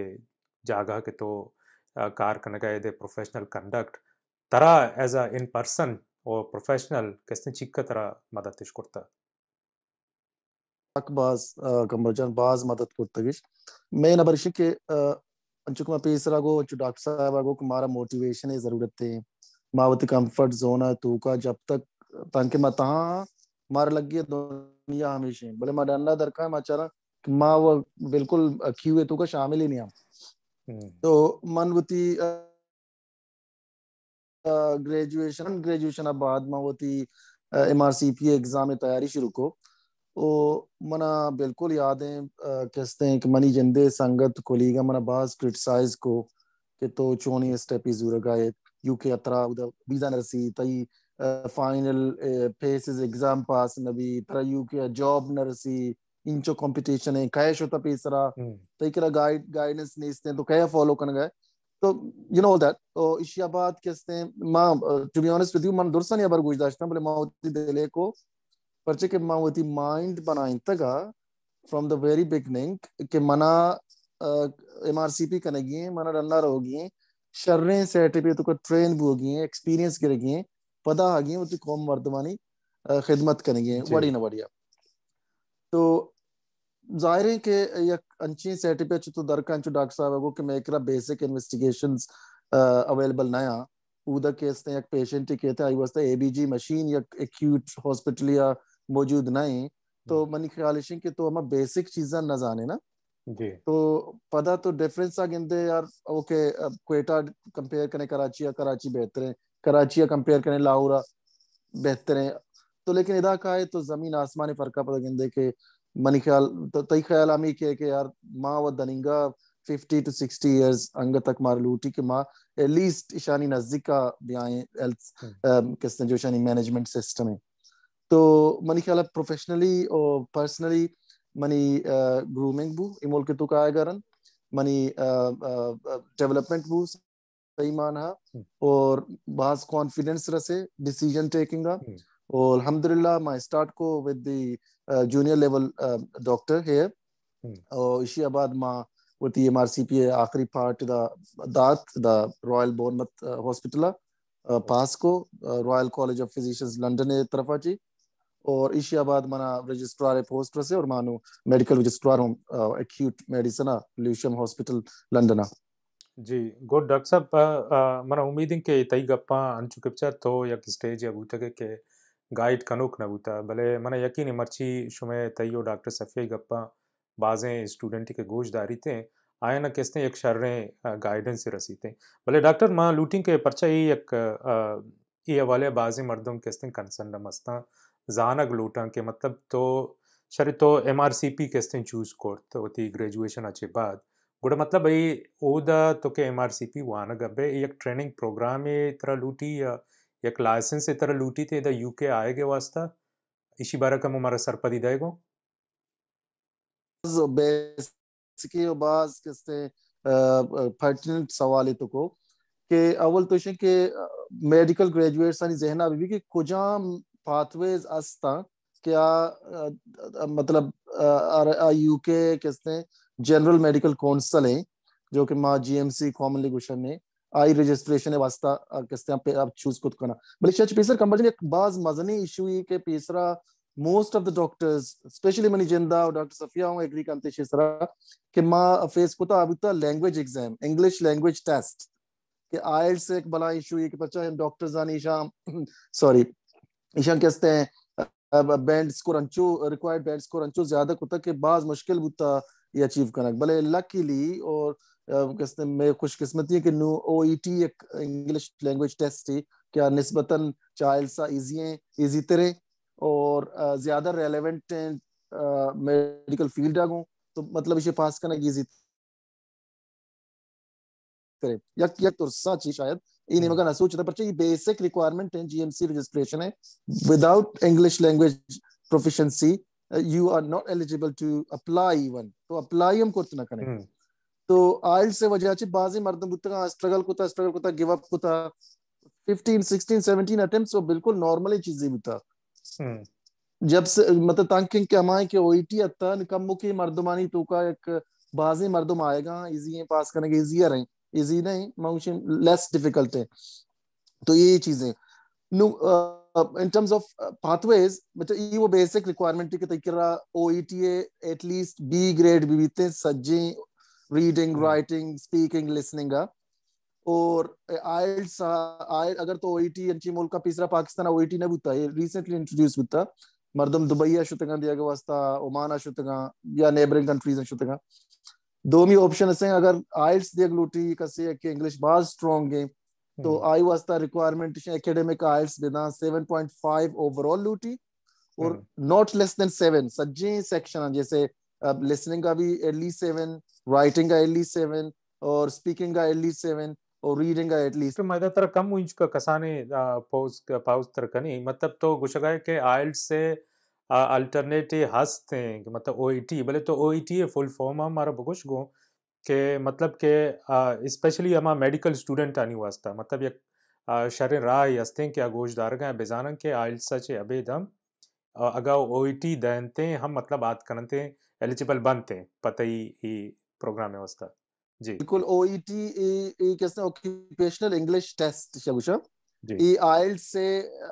ಜಾಗಕ್ಕೆ ತೋ ಕಾರ್ ಕನಗ ಎದೆ ಪ್ರೊಫೆಷನಲ್ ಕಂಡಕ್ಟ್ ತರ ಆಸ್ ಅ ಇನ್ ಪರ್ಸನ್ ಓ ಪ್ರೊಫೆಷನಲ್ ಕೆಸ್ನ ಚಿಕ್ಕ ತರ ಮದತ್ ಇಶ್ ಕೊಡ್ತಾ ಬಾಸ್ ಕಂಬರ್ಜನ್ ಬಾಸ್ ಮದತ್ ಕೊಡ್ತಗಿಶ್ ಮೇನ ಬರಿಶಕ್ಕೆ ಅಂಚುಕುಮ ಪೇಸರಾಗೋ ಅಂಚು ಡಾಕ್ಟರ್ ಸಾಹೇಬಾಗೋ ಕುಮಾರ ಮೋಟಿವೇಶನ್ ಜರೂರತ್ತೆ मावत कंफर्ट जोन है तू का जब तक ताकि मैं तहा मार लगी दुनिया हमेशा बोले मैं डंडा दरका है माचारा माँ वो बिल्कुल अखी हुए तू का शामिल ही नहीं हम हम्म। तो मनवती ग्रेजुएशन ग्रेजुएशन बाद मावती M R C P exam तैयारी शुरू को ओ मना बिल्कुल याद है कहते हैं कि मनी जिंदे संगत कोलीगा मना बास क्रिटिसाइज को कि तो चोनी स्टेप ही जूर गायत ಯುಕೆ ಹತ್ರ ವೀಸಾ ನರ್ಸಿ ತೈ ಫೈನಲ್ ಪೇಸಸ್ ಎಕ್ಸಾಮ್ ಪಾಸ್ ನವಿ ತರ ಯುಕೆ ಜಾಬ್ ನರ್ಸಿ ಇಂಚೋ ಕಾಂಪಿಟೇಷನ್ है ಕಯ ಶುತ ಪೇಸರ ತೈ ಕರ ಗೈಡ್ ಗೈಡೆನ್ಸ್ नेस्ते तो ಕಯ ಫಾಲೋ ಕನ ಗಯ तो यू नो दैट तो इशियाबाद केसते मा to be honest with you मन दुरसन याबर गुजदाश ना बोले मावती देले को परचे के मावती माइंड बनाइन तगा फ्रॉम द वेरी बिगनिंग के मना एमआरसीपी कनेगी मना रनर होगी ಶರಣೆ ಸರ್ಟಿಫಿ ತುಕ ಟ್ರೈನ್ ಬೋಗಿ ಎಕ್ಸ್ಪೀರಿಯನ್ಸ್ ಕರಗಿ ಪದ ಆಗಿ ಮತ್ತು ಕೋಮ್ ವರ್ಧಮಾನಿ खिदमत करेंगे बड़ी ना बढ़िया तो जाहिर है कि यक अंची सर्टिफिकेट तो दर का डॉक्टर साहब है कि मैं करा बेसिक इन्वेस्टिगेशंस अवेलेबल ना या उदा केस ने यक पेशेंट के थे आई वास्ते एबीजी मशीन यक एक्यूट हॉस्पिटल या मौजूद नहीं तो मनी ख्याल है तो हम बेसिक चीजा ना जाने ना तो पता तो डिफरेंस आ गिनते यार ओके क्वेटा कंपेयर करें कराची या कराची बेहतर है कराची या कंपेयर करें लाहौर बेहतर है तो लेकिन इधर का है तो जमीन आसमान फर्क पता गिनते के मनी ख्याल तो तई ख्याल आमी के के यार मां व दनिंगा 50 टू 60 इयर्स अंग तक मार लूटी के मां एटलीस्ट ईशानी नजदीक का ब्याएं एल्स किसने जो ईशानी मैनेजमेंट सिस्टम है तो मनी ख्याल प्रोफेशनली और पर्सनली मनी ग्रूमिंग बू इमोल के तुका आएगा रन मनी डेवलपमेंट बू सही मान है हम्म। और बास कॉन्फिडेंस रसे डिसीजन टेकिंग हम्म। और अल्हम्दुलिल्लाह माय स्टार्ट को with the junior level doctor here और इसी मा वती एमआरसीपी आखिरी पार्ट द दात द रॉयल बोर्नमथ हॉस्पिटल पास को Royal college of Physicians London ए तरफा जी और इशियाबाद मना रजिस्ट्रार पोस्ट से और मानु मेडिकल रजिस्ट्रार हूँ acute medicine Lewisham hospital London जी गुड डॉक्टर साहब मना उम्मीद के तई गप्पा अंचु अंचुकिपचा तो यक स्टेज या बूत के गाइड कनुक न बूता भले मन यकीन मर्ची शुमे तई और डॉक्टर सफिया गप्पा बाजें स्टूडेंट के गोशदारी थे आया ना किसने एक शर्रें गाइडेंस रसी थे भले डॉक्टर माँ लूटिंग के परचा ये एक ये वाले बाजे मर्दों किसने कंसर्न मस्ता जानक लूटा के मतलब तो सर तो एम आर सी पी केस्तें चूज कोर्त होती ग्रेजुएशन अच्छे बाद गुड़ा मतलब भाई ओदा तो के एम आर सी पी वानग गबे एक ट्रेनिंग प्रोग्राम ये तरह लूटी या एक लाइसेंस ये तरह लूटी थी इधर के आए गए वास्ता इसी बारे का हमारा सरपदी दाएगो बेसिकली बाज किसते फर्टिनेंट सवाल तो को के अवल तो के मेडिकल ग्रेजुएट्स आणि जहना बीबी के कुजाम पाथवेज as क्या kya uh, uh, matlab uh, General Medical Council है जो कि माँ जी एम सी कॉमनली गुशन ने आई रजिस्ट्रेशन है वास्ता किसते आप, आप चूज खुद करना बल्कि शायद पीसर कंपल्जन एक बाज मजनी इशू ही के पीसरा most of the doctors specially मनी जिंदा और डॉक्टर सफिया हूँ एग्री करते शेसरा कि माँ फेस को तो अभी तक language exam English language test के आयल से एक बड़ा इशू है कि बच्चा डॉक्टर्स आनी शाम सॉरी ईशान कहते हैं बैंड स्कोर अंचो रिक्वायर्ड बैंड स्कोर अंचो ज्यादा कुतक के बाद मुश्किल बुता ये अचीव करना भले लकीली और कहते हैं मैं खुशकिस्मती है कि न्यू ओ e एक इंग्लिश लैंग्वेज टेस्ट थी क्या नस्बता चाइल्ड सा ईजी है ईजी तरह और ज्यादा रेलिवेंट मेडिकल फील्ड आगू तो मतलब इसे पास करना ईजी करें सच मगर बेसिक रिक्वायरमेंट है जीएमसी रजिस्ट्रेशन है without English language proficiency you are not eligible to apply even तो अप्लाई हम कुछ ना करें हम्म। तो आयल से वजह से बाजी मर्द स्ट्रगल कोता स्ट्रगल कोता गिव अप था 15 16 17 अटेम्प्ट्स वो बिल्कुल नॉर्मल चीजें बुत्ता जब से मतलब तंकिंग के हमारे के ओईटी अतन कम मर्दमानी तो का एक बाजी मर्दम आएगा इजी पास करने के है इजी नहीं माउशन लेस डिफिकल्ट है तो ये चीजें इन टर्म्स ऑफ पाथवेज मतलब ये वो बेसिक रिक्वायरमेंट के तरीके रहा O E T at least B grade भी बीते सज्जे रीडिंग राइटिंग स्पीकिंग लिसनिंग का और आइल्स uh, uh, e अगर तो ओईटी अंची मुल्क का तीसरा पाकिस्तान ओईटी e ने बुता है रिसेंटली इंट्रोड्यूस बुता मर्दम दुबई शुतगा दिया गया वास्ता ओमान शुतगा या नेबरिंग कंट्रीज शुतगा दोमी ऑप्शन असें अगर आइल्स दी अगलूटी कसे कि इंग्लिश बार स्ट्रांग है तो हम्म। आई वास्ता रिक्वायरमेंट एकेडमिक आइल्स देना 7.5 ओवरऑल लूटी और नॉट लेस देन 7 सज्जे सेक्शन जैसे अब लिसनिंग का भी एटलीस्ट 7 राइटिंग का एटलीस्ट 7 और स्पीकिंग का एटलीस्ट 7 और रीडिंग का एटलीस्ट तो मदद मतलब कम उंच का कसाने पाउस पाउस कनी मतलब तो गुशगाय के आइल्स से अल्टरनेटिव हस्त हैं कि मतलब ओ बोले e तो ओ फुल फॉर्म हमारा बुकुश गो के मतलब के स्पेशली हमारा मेडिकल स्टूडेंट आनी वास्ता मतलब ये शर राह हस्ते के आगोश दारगा बेजान के आयल सच अबेद हम अगर ओ ई टी दहनते हैं हम मतलब बात करते एलिजिबल बनते हैं पता ही प्रोग्राम है वास्ता जी बिल्कुल O E T occupational English test शबुशा i IELTS se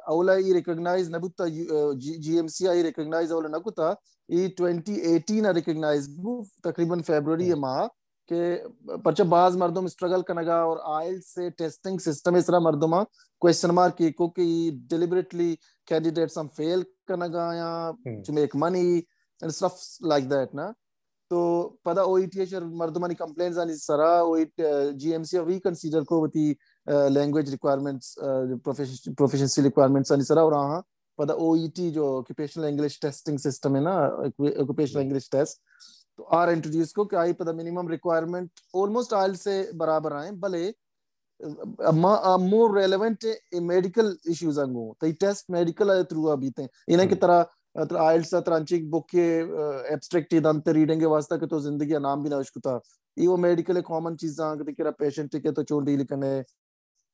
aula i recognize nabutta GMC i recognize aula nakuta i 2018 i recognize bu takriban February ma के परचा बाज मर्दम स्ट्रगल कनगा और आयल से टेस्टिंग सिस्टम इस तरह मर्दमा क्वेश्चन मार्क को कि डिलिबरेटली कैंडिडेट्स हम फेल कनगा या to make money and stuff like that ना तो पता ओईटीएच मर्दमानी कंप्लेंट्स आनी सरा ओईट जीएमसी अभी कंसीडर को वती लैंग्वेज रिक्वायरमेंट्स प्रोफेशनसी रिक्वायरमेंट्स आनी सरा और हां हाँ, पता ओईटी e जो ऑक्यूपेशनल इंग्लिश टेस्टिंग सिस्टम है ना ऑक्यूपेशनल इंग्लिश टेस्ट तो आर इंट्रोड्यूस को क्या ही पता मिनिमम रिक्वायरमेंट ऑलमोस्ट आयल से बराबर तो आए भले मोर रेलेवेंट मेडिकल इश्यूज अंगो तो टेस्ट मेडिकल थ्रू अभी थे इन्हें की hmm. तरह आयल्स बुक के एब्स्ट्रैक्ट रीडिंग वास्ता के तो जिंदगी नाम भी ना वो मेडिकल कॉमन पेशेंट के तो डील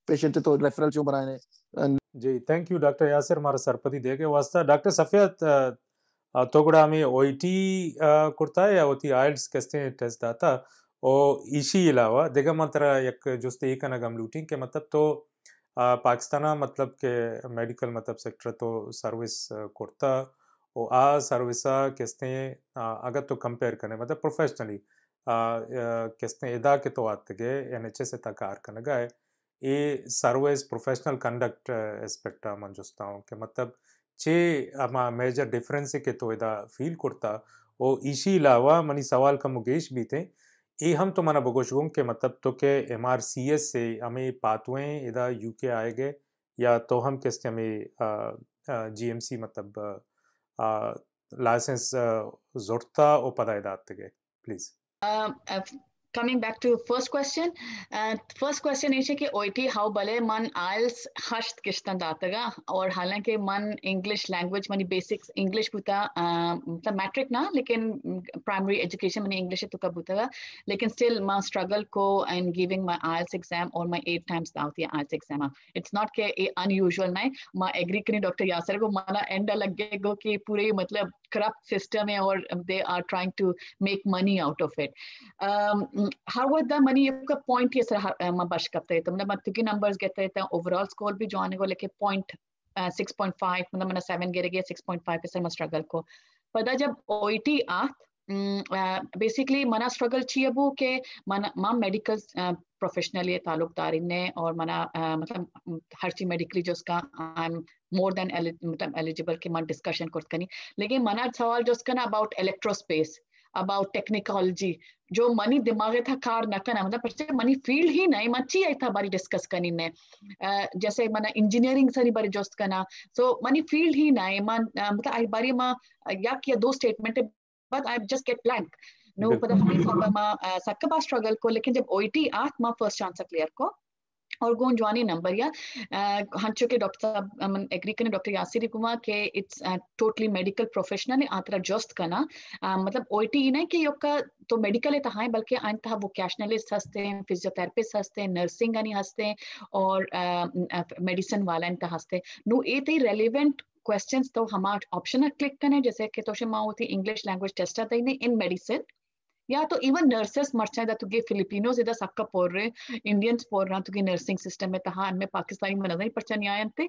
पेशेंट तो रेफरल जी थैंक यू डॉक्टर यासिर हमारा सरपति वास्ता डॉक्टर सफियत तो गुड़ा हमें कुर्ता या आयल्स कैसे टेस्ट इसी अलावा देखा एक एक लूटिंग के मतलब तो पाकिस्तान मतलब के मेडिकल मतलब सेक्टर तो सर्विस कुर्ता वो आ सर्विसा अगर तो कंपेयर करें मतलब प्रोफेशनली किस्तें इदा के तो आते एन एच एस कार कनगा है ये सर्विस प्रोफेशनल कंडक्ट एस्पेक्ट मन चुस्ता हूँ कि मतलब छे अमा मेजर डिफरेंस के तो इदा फील करता वो इसी अलावा मनी सवाल का मुकेश भी थे ये हम तो मना बगोशगुम के मतलब तो के एम आर सी एस से हमें पातवें इधर यू के आए गए या तो हम किसके हमें जी एम सी मतलब लाइसेंस जोड़ता उपादाय दाते please coming back to first question uh, first question is ki oiti how bale man IELTS hasht kishtan dataga aur halanki man english language mani basics english buta uh, matric na lekin primary education mani english to kabutaga lekin still ma struggle ko and giving my IELTS exam or my eight times out ya IELTS exam it's not ke unusual nai ma agree kini dr yasir ko mana end lag gaye go ki pure matlab corrupt system hai aur they are trying to make money out of it. Um, how was the money? ka point ye sir ma bash karte hai तो matlab ki numbers get rahe the overall score bhi जो आने को लेके point 6.5 matlab mana 7 गिर gaya 6.5 pe sir ma struggle ko पता jab oit आत बेसिकली मना स्ट्रगल छी अबू के मना मां मेडिकल प्रोफेशनल ये ताल्लुकदार ने और मना मतलब हर चीज मेडिकली जो उसका आई एम मोर देन मतलब एलिजिबल के मन डिस्कशन कर लेकिन मना सवाल जो उसका ना अबाउट इलेक्ट्रोस्पेस अबाउट टेक्निकोलॉजी जो मनी दिमागे था कार न करना मतलब पर मनी फील्ड ही नहीं मची आई था बारी डिस्कस करनी ने जैसे मना इंजीनियरिंग से नहीं बारी जोस्त करना सो मनी फील्ड ही नहीं मन मतलब आई बारी मां या किया दो statement but I just get blank. No पता था नहीं मा सबके पास स्ट्रगल को लेकिन जब ओईटी OET आत्मा first chance क्लियर को और गोन जवानी नंबर या हंचो के डॉक्टर साहब एग्री करने डॉक्टर यासिर कुमार के इट्स टोटली मेडिकल प्रोफेशनल आंतर जस्ट करना मतलब ओईटी ने कि యొక్క तो मेडिकल तो हाँ है हाँ बल्कि आन वो कैशनलिस्ट हस्ते हैं फिजियोथेरेपिस्ट हस्ते हैं नर्सिंग అని हंसते और मेडिसिन वाला इन वाले हस्ते नो ये रेलिवेंट तो क्वेश्चंस तो हमारा ऑप्शन क्लिक करें जैसे कि तोशिमा होती इंग्लिश लैंग्वेज टेस्टर देने इन मेडिसिन या तो इवन नर्सेस मरचा दा तुगे फिलिपिनोज इधर सबका पोर रहे इंडियंस पोर रहा तुगे नर्सिंग सिस्टम में तहा में पाकिस्तानी में नजर ही पर्चा नहीं आया थे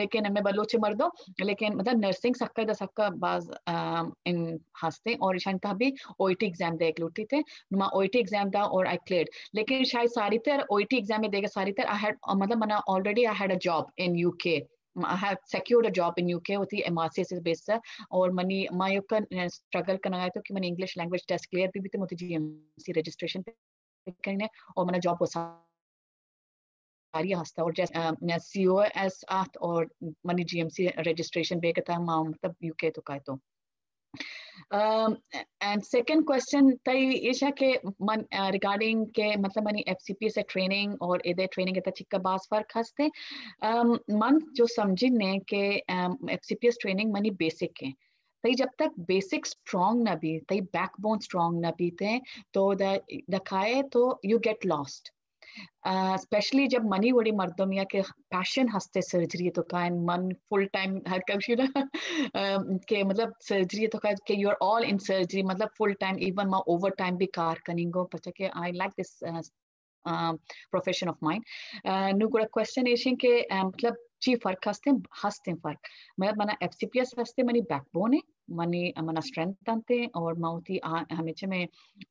लेकिन हमें बलोचे मर दो लेकिन मतलब नर्सिंग सबका इधर सबका बाज इन हंसते और शायद तहा भी ओईटी एग्जाम दे लूटी थे नुमा ओईटी एग्जाम था और आई क्लियर लेकिन शायद सारी तरह ओईटी एग्जाम में देगा सारी तरह आई हैड मतलब मना already I had a job in UK I have secured a job in UK with the MRCS based और मनी मायो का struggle करना है तो कि मैंने English language test clear भी भी तो मुझे GMC registration करने और मैंने job को सारी हस्ता और जैसे सी ओ एस आत और मनी जी एम सी रजिस्ट्रेशन बे करता माम तब यूके तो कहते एंड सेकंड क्वेश्चन तई के मन रिगार्डिंग uh, के मतलब मनी एफसीपी से ट्रेनिंग और इधर ट्रेनिंग के तक चिक्का बास फर्क हस्ते मन जो समझी ने के एफसीपीएस ट्रेनिंग मनी बेसिक है तई जब तक बेसिक स्ट्रांग ना भी तई बैकबोन स्ट्रांग ना भी थे तो द दखाए तो यू गेट लॉस्ट स्पेशली जब मनी वड़ी मर्दमिया के पैशन हस्ते सर्जरी तो का एंड मन फुल टाइम हर कभी ना (laughs) के मतलब सर्जरी तो का के you are all in surgery मतलब फुल टाइम इवन मां ओवर टाइम भी कार कनिंगो पचे के I like this profession of mind नु गुड़ा क्वेश्चन एशिंग के मतलब ची फर्क हस्ते हस्ते फर्क मतलब मना एफसीपीएस हस्ते मनी बैकबोन है ಮನಿ ಮನ ಸ್ಟ್ರೆಂತ್ ಅಂತೆ ಅವ್ರ ಮೌತಿ ಹಮೆಚಮೆ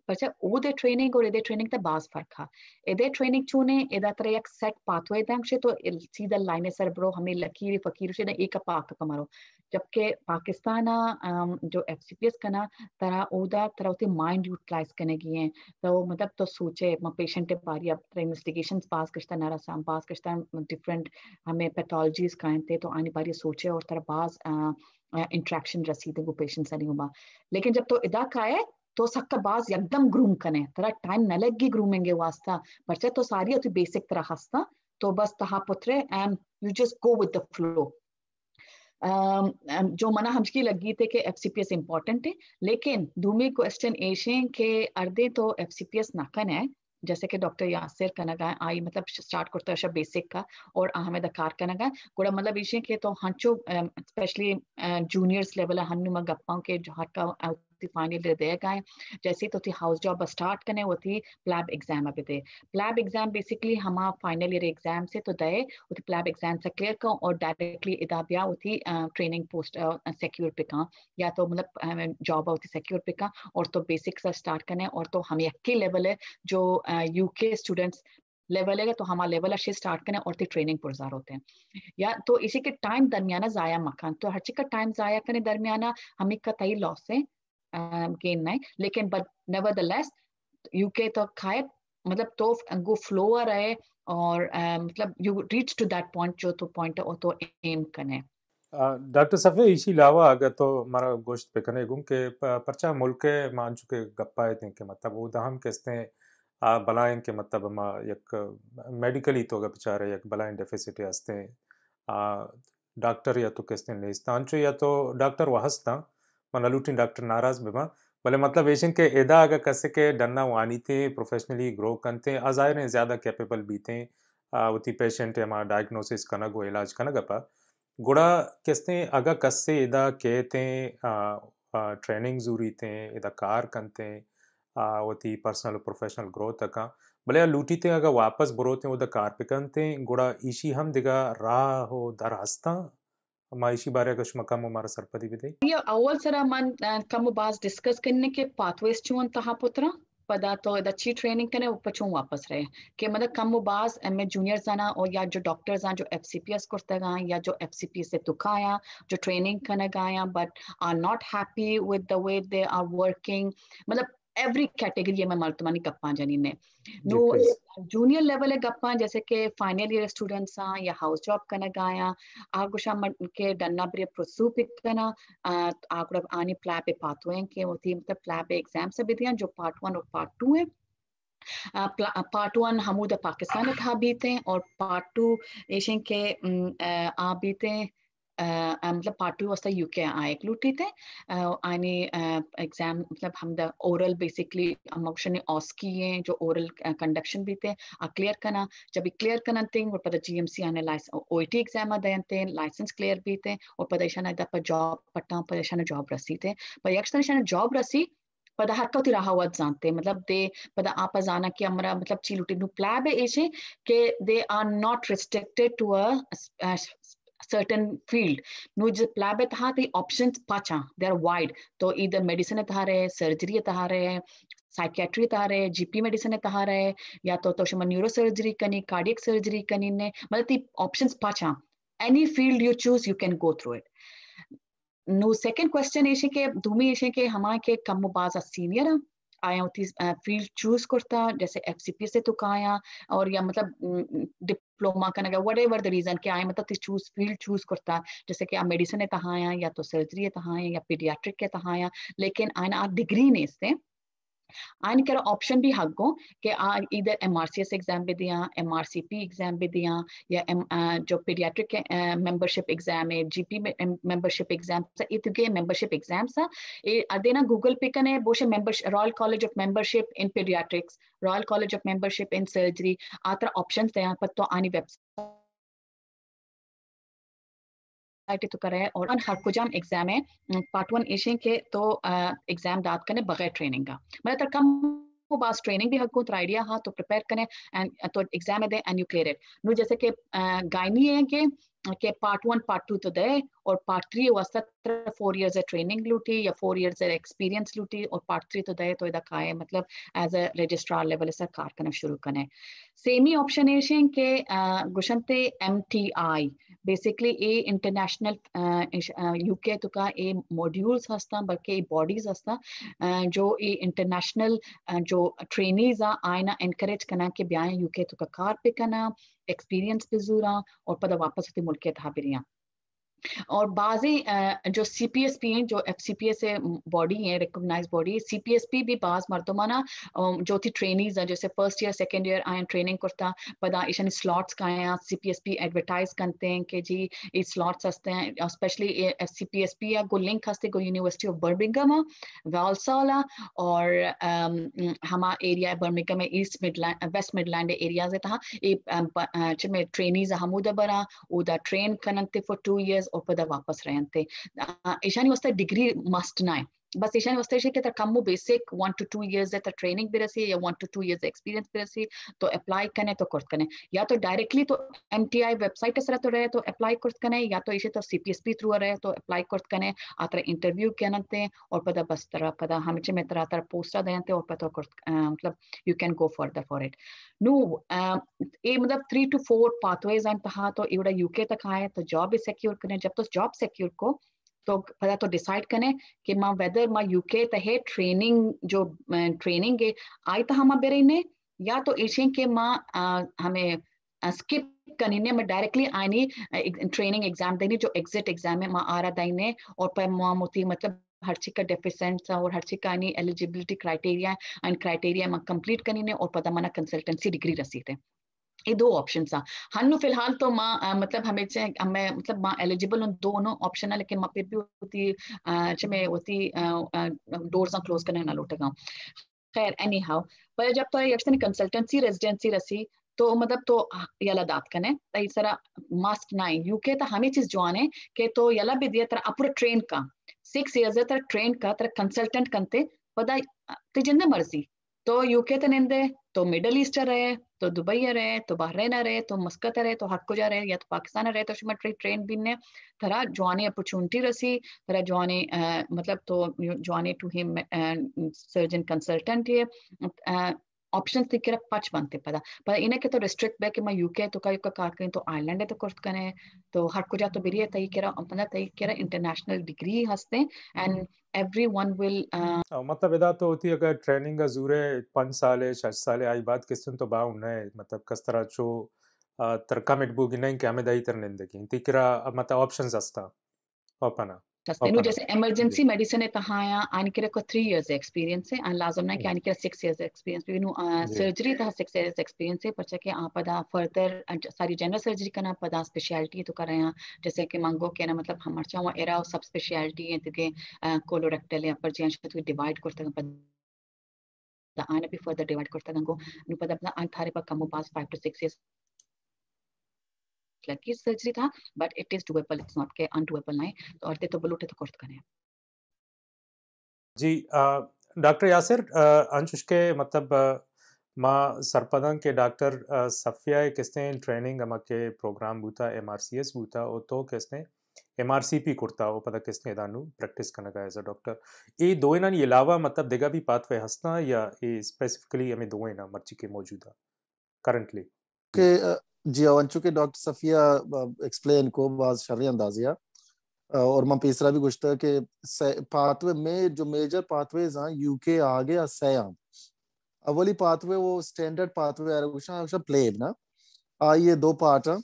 ಪರ್ಚೆ ಓದೆ ಟ್ರೈನಿಂಗ್ ಅವ್ರ ಎದೆ ಟ್ರೈನಿಂಗ್ ತ ಬಾಸ್ ಫರ್ಕ್ ಹಾ ಎದೆ ಟ್ರೈನಿಂग ಚೂನೆ ಎದ ತರ ಯಕ್ ಸೆಟ್ ಪಾಥ್वे दंशे तो सीधा लाइने सर ब्रो हमें लकीर फकीर से एक पाक कमारो जबकि पाकिस्तान जो एफसीपीएस कना तरा ओदा तरा उते माइंड यूटिलाइज करने की है तो मतलब तो सोचे म पेशेंट के बारे अब तरह इन्वेस्टिगेशन पास करता नारा साम पास करता डिफरेंट हमें पैथोलॉजीज कायते तो आने बारे सोचे और तरह बाज इंट्रैक्शन रसी थे वो पेशेंट से नहीं हुआ लेकिन जब तो इदा का है तो सबका बाज एकदम ग्रूम करें तरह टाइम न लगी ग्रूमिंग वास्ता बच्चे तो सारी अति बेसिक तरह हंसता तो बस तहा पुत्रे and you just go with the flow जो मना हमकी लगी थे कि F C P S important है लेकिन दूमी क्वेश्चन ऐसे के अर्दे तो एफ सी पी एस नाकन है जैसे कि डॉक्टर यासिर कनगा आई मतलब स्टार्ट करता है बेसिक का और अहमद अकार कनगा गोड़ा मतलब इसे के तो हंचो स्पेशली जूनियर्स लेवल है हनुमा गप्पा के जहाँ का थी फाइनल दे गए जैसे तो थी हाउस जॉब स्टार्ट करने वो थी प्लैब एग्जाम अभी दे प्लैब एग्जाम बेसिकली हम फाइनल ईयर एग्जाम से तो दे प्लैब एग्जाम से क्लियर कर और डायरेक्टली इदा ब्याह वो थी ट्रेनिंग पोस्ट सिक्योर पे कहाँ या तो मतलब जॉब होती सिक्योर पे कहाँ और तो बेसिक से स्टार्ट करने और तो हम यक्की लेवल है जो यूके स्टूडेंट्स लेवल है तो हमारा लेवल अच्छे स्टार्ट करने और ट्रेनिंग तो पुरजार होते हैं या तो इसी के टाइम दरमियाना जाया मकान तो हर चीज का टाइम जाया करने दरमियाना हमें कतई लॉस है Um, gain लेकिन lekin but nevertheless uk to तो मतलब matlab to go रहे और aur um, matlab मतलब you reach to that point jo to तो point ho to तो aim कने डॉक्टर सफ़े इसी अलावा अगर तो मारा गोश्त पे कने गुम के परचा मुल्क के मान चुके गप्पा थे के मतलब वो दाम कहते हैं बलाएं के मतलब हम एक मेडिकली तो अगर बेचारे एक बलाएं डेफिसिट हंसते डॉक्टर या तो कहते हैं नेस्ता या तो डॉक्टर वह हंसता लूटी डॉक्टर नाराज़ ಬಿಮಾ भले मतलब एशियन के एदा अगर कसे के डन्ना वानी थे प्रोफेशनली ग्रो हैं अजायर ने ज़्यादा कैपेबल बीते उती पेशेंट हमारा डायग्नोसिस कनग वो इलाज करना अपा गुड़ा कैसे अगर कसे एदा के थे ट्रेनिंग जरूरी थे इदा कार कनते उती पर्सनल प्रोफेशनल ग्रोथ तक भले लूटी थे अगर वापस बरोते हैं उधर कार पे थे गुड़ा ईशी हम दिगा राह हो दर हस्ता मायशी बारे का कश मकाम मारा सरपदी विदे ये अवल सरा मन कम बास डिस्कस करने के पाथवेस चुन तहा पुत्रा पदा तो अच्छी ट्रेनिंग करने ऊपर चुन वापस रहे के मतलब कम बास एम जूनियर जाना और या जो डॉक्टर्स हैं जो एफसीपीएस सी पी एस या जो एफ से तुकाया जो ट्रेनिंग कने गाया but are not happy with the way they are working मतलब एवरी कैटेगरी है मैं मर्तमानी गप्पा जानी ने नो जूनियर लेवल है गप्पा जैसे के फाइनल ईयर स्टूडेंट्स हाँ या हाउस जॉब करना गाया आगुशा मन के डन्ना ब्रे करना पिक कना आगुड़ पे प्लाप पातुए के वो थी मतलब पे एग्जाम सब दिया जो पार्ट वन और पार्ट टू है पार्ट वन हमूद पाकिस्तान था बीते और पार्ट टू एशियन के आ बीते मतलब पार्ट टू वाजता यूके के आयकलो ठीक आहे आणि एक्झाम मतलब हम ओरल बेसिकली अमोक्शन ऑस किए जो ओरल कंडक्शन भी थे आ क्लियर करना जब क्लियर करना थे और पता जी एम सी आने लाइस ओ टी एग्जाम दें थे लाइसेंस क्लियर भी थे और पता ऐसा ना पर जॉब पट्टा पर ऐसा ना जॉब रसी थे पर यक्षन जॉब रसी पता हर कौती रहा हुआ जानते मतलब दे पता आप जाना कि हमारा मतलब चीलुटी नु प्लाब ए छे के they are not restricted to a certain field nu je lab at ha the options pacha they are wide to either medicine at ha re surgery at ha re psychiatry तह रहे जीपी मेडिसिन तह रहे या तो तोशम न्यूरो सर्जरी कनी कार्डियक सर्जरी कनी ने मतलब ती ऑप्शंस पाचा any field you choose you can go through it no second question ऐसे के धूमी ऐसे के हमारे के कम बाजा सीनियर आया फील्ड चूज करता जैसे एफ सी पी से तो आया और या मतलब डिप्लोमा करना का वट एवर द रीजन कि आए मतलब चूज फील्ड चूज करता जैसे कि आप मेडिसिन है तहाँ आया या तो सर्जरी है तहाँ आया या पीडियाट्रिक के तहाँ आया लेकिन आया डिग्री ने इससे आने के ऑप्शन भी बि हक़ो कि इधर M R C S exam भी दिया M R C P exam भी दिया या एम जो पीडियाट्रिक मेंबरशिप एग्ज़ाम है जी पी मेंबरशिप एग्ज़ाम इतने मेंबरशिप एग्जाम अदे ना गूगल पे कने बोश membership Royal college of membership in paediatrics Royal college of membership in surgery आ तरह ऑप्शंस ॾियां पर तो आनी वेबसाइट आईटी तो करे और अन हर कुजाम एग्जाम है पार्ट वन एशिंग के तो एग्जाम दाद करने बगैर ट्रेनिंग का मतलब कम वो बस ट्रेनिंग भी हको तो आइडिया हाँ तो प्रिपेयर करें एंड तो एग्जाम दे and you clear it no जैसे के गायनी है के के पार्ट वन पार्ट टू तो दे और पार्ट थ्री हुआ सत्र फोर ईयर्स ऑफ ट्रेनिंग लूटी या फोर ईयर्स ऑफ एक्सपीरियंस लूटी और पार्ट थ्री तो दे तो इदा है मतलब एज अ रजिस्ट्रार लेवल से कार करना शुरू कने सेमी ऑप्शन है के गुशंते M T I basically a international UK तो का ए मॉड्यूल्स हस्ता बल्कि ए बॉडीज हस्ता जो ए इंटरनेशनल जो ट्रेनीज आ आए ना एनकरेज करना के ब्याह यूके तो का कार पे करना एक्सपीरियंस पे जूरा और पता वापस होते मुल्क था बिरिया और बाजी जो सी पी एस पी हैं जो F C P S body है recognise body C P S P भी बाज़ मरदमाना जो थी ट्रेनिज हैं जैसे फर्स्ट ईयर सेकेंड ईयर आए ट्रेनिंग करता पता इशन स्लॉट्स का आया C P S P advertise करते हैं कि जी ये स्लॉट्स हंसते हैं specially F C P S P है गो लिंक हंसते गो यूनिवर्सिटी ऑफ बर्मिंगम वालसाला और हमारा एरिया है बर्मिंगम है east Midland west Midland areas है तहाँ ट्रेनिज हमूदा बरा उदा ट्रेन करते for two years after the वापस रहे ईशानी वास्ते डिग्री मस्ट ना है बस वस्ते कि कम्मू basic one to two years है ट्रेनिंग भी रसी या one to two years experience भी रसी तो अप्लाई करने तो कोर्स करने या तो डायरेक्टली तो एम टी आई वेबसाइट से तो रहे तो अप्लाई कोर्स करने या तो इसे तो C P S P through रहे तो अप्लाई कोर्स कने आतर इंटरव्यू के नाते और पता बस तरह पता हमें में तरह तरह पोस्टर देते और पता कोर्स तो मतलब you can go further for it no ये मतलब three to four pathways and तो तो इवड़ा यूके तक आए तो जॉब भी सिक्योर करें जब तो जॉब सिक्योर को तो पहला तो डिसाइड करें कि मां वेदर मां यूके तहे ट्रेनिंग जो ट्रेनिंग है आई तो हम बेरे ने या तो इशे के मां हमें स्किप करनी ने मैं डायरेक्टली आनी ट्रेनिंग एग्जाम देनी जो एग्जिट एग्जाम है मां दाई ने और पर मां मोती मतलब हर चीज का डेफिसेंट और हर चीज का एलिजिबिलिटी क्राइटेरिया एंड क्राइटेरिया मां कंप्लीट करनी ने और पता माना कंसल्टेंसी डिग्री रसीद है ये दो ऑप्शन था हानू फिलहाल तो माँ मतलब हमें से मैं मतलब माँ एलिजिबल हूँ दोनों ऑप्शन है लेकिन माँ पे भी होती अच्छे में होती डोर्स क्लोज करने ना लौटेगा खैर एनी हाउ पर जब तो ये कंसल्टेंसी रेजिडेंसी रसी तो मतलब तो यला दात कने तो इस मस्ट मास्क नाइन यूके तो हमें चीज जो आने के तो यला भी दिया तरह अपूरा ट्रेन का सिक्स इयर्स तरह ट्रेन का तरह कंसल्टेंट करते पता ते जिंदे मर्जी तो यूके तो नींद तो मिडल ईस्टर रहे तो दुबई रहे तो बहरेन रहे तो मस्कत रहे तो जा रहे या तो पाकिस्तान रहे तो शिमट्री ट्रेन ने थरा जवाने अपॉर्चुनिटी रसी थरा जवाने मतलब तो जवाने टू हिम सर्जन कंसल्टेंट है ऑप्शन दिख रहा बनते पता पर इन्हें के ಆಪ್ಷನ್ಸ್ ತಿಕ್ಕಿರ ಪಚ್ ಬಂತಿಪ್ಪದ ಪದ ಏನಕ್ಕೆ का ರೆಸ್ಟ್ರಿಕ್ಟ್ ಬೇಕೆ ಮ ಯು ಕೆ ತುಕ ಯುಕ ಕಾಕೇನ್ ತೋ ಐರ್ಲೆಂಡ್ ತೋ ಕೊರ್ತ್ಕನೆ ತೋ ಹರ್ಕುಜಾ ತೋ ಬಿರಿಯ ತೈಕಿರ ಅಂತಂದ ತೈಕಿರ ಇಂಟರ್ನ್ಯಾಷನಲ್ ಡಿಗ್ರಿ ಹಸ್ತೆ ಅಂಡ್ एवरी वन विल मतलब इधर तो होती अगर ट्रेनिंग का है पांच साल है छह साल है आई बात किस्म तो बाउ नहीं मतलब किस तरह चो uh, तरका मिटबू कि नहीं क्या में दही तरने देखी तिकरा मतलब ऑप्शंस असता ओपना ಸಸ್ತೆ ನೀವು ಜೊತೆ ಎಮರ್ಜೆನ್ಸಿ मेडिसिन है तहां या आने के को 3 इयर्स एक्सपीरियंस है अन लाजम ना कि आने के 6 इयर्स एक्सपीरियंस भी नु सर्जरी तहा 6 इयर्स एक्सपीरियंस है पर चके आ पदा फर्दर सारी जनरल सर्जरी कना पदा स्पेशलिटी तो कर जैसे कि मांगो के ना मतलब हमर चावा एरा सब स्पेशलिटी तो है तो के कोलोरेक्टल या पर जें तो डिवाइड करते हैं आने भी फर्दर डिवाइड करता गंगो नु पदा अपना अन थारे पर कमो पास 5 टू 6 इयर्स की सर्जरी था but it is doable it's not के अनडुएबल नहीं तो औरतें तो बोलूटे तो कोर्ट करें जी डॉक्टर यासिर अंशुष के मतलब मां सरपदन के डॉक्टर सफिया किसने ट्रेनिंग अमा के प्रोग्राम बूता एम आर सी एस बूता और तो किसने एम आर सी पी कुर्ता वो पता किसने दानू प्रैक्टिस करने का एज अ डॉक्टर ये दो इना अलावा मतलब देगा भी पाथवे हंसना या ये स्पेसिफिकली हमें दो इन मर्ची के मौजूदा करंटली के जी और चूंकि डॉक्टर सफिया एक्सप्लेन को बाज शर्री अंदाजिया और मैं तीसरा भी गुजता है कि पाथवे में जो मेजर पाथवेज हैं यूके आगे या सयाम अवली पाथवे वो स्टैंडर्ड पाथवे हमेशा प्लेन ना आ ये दो पार्ट हैं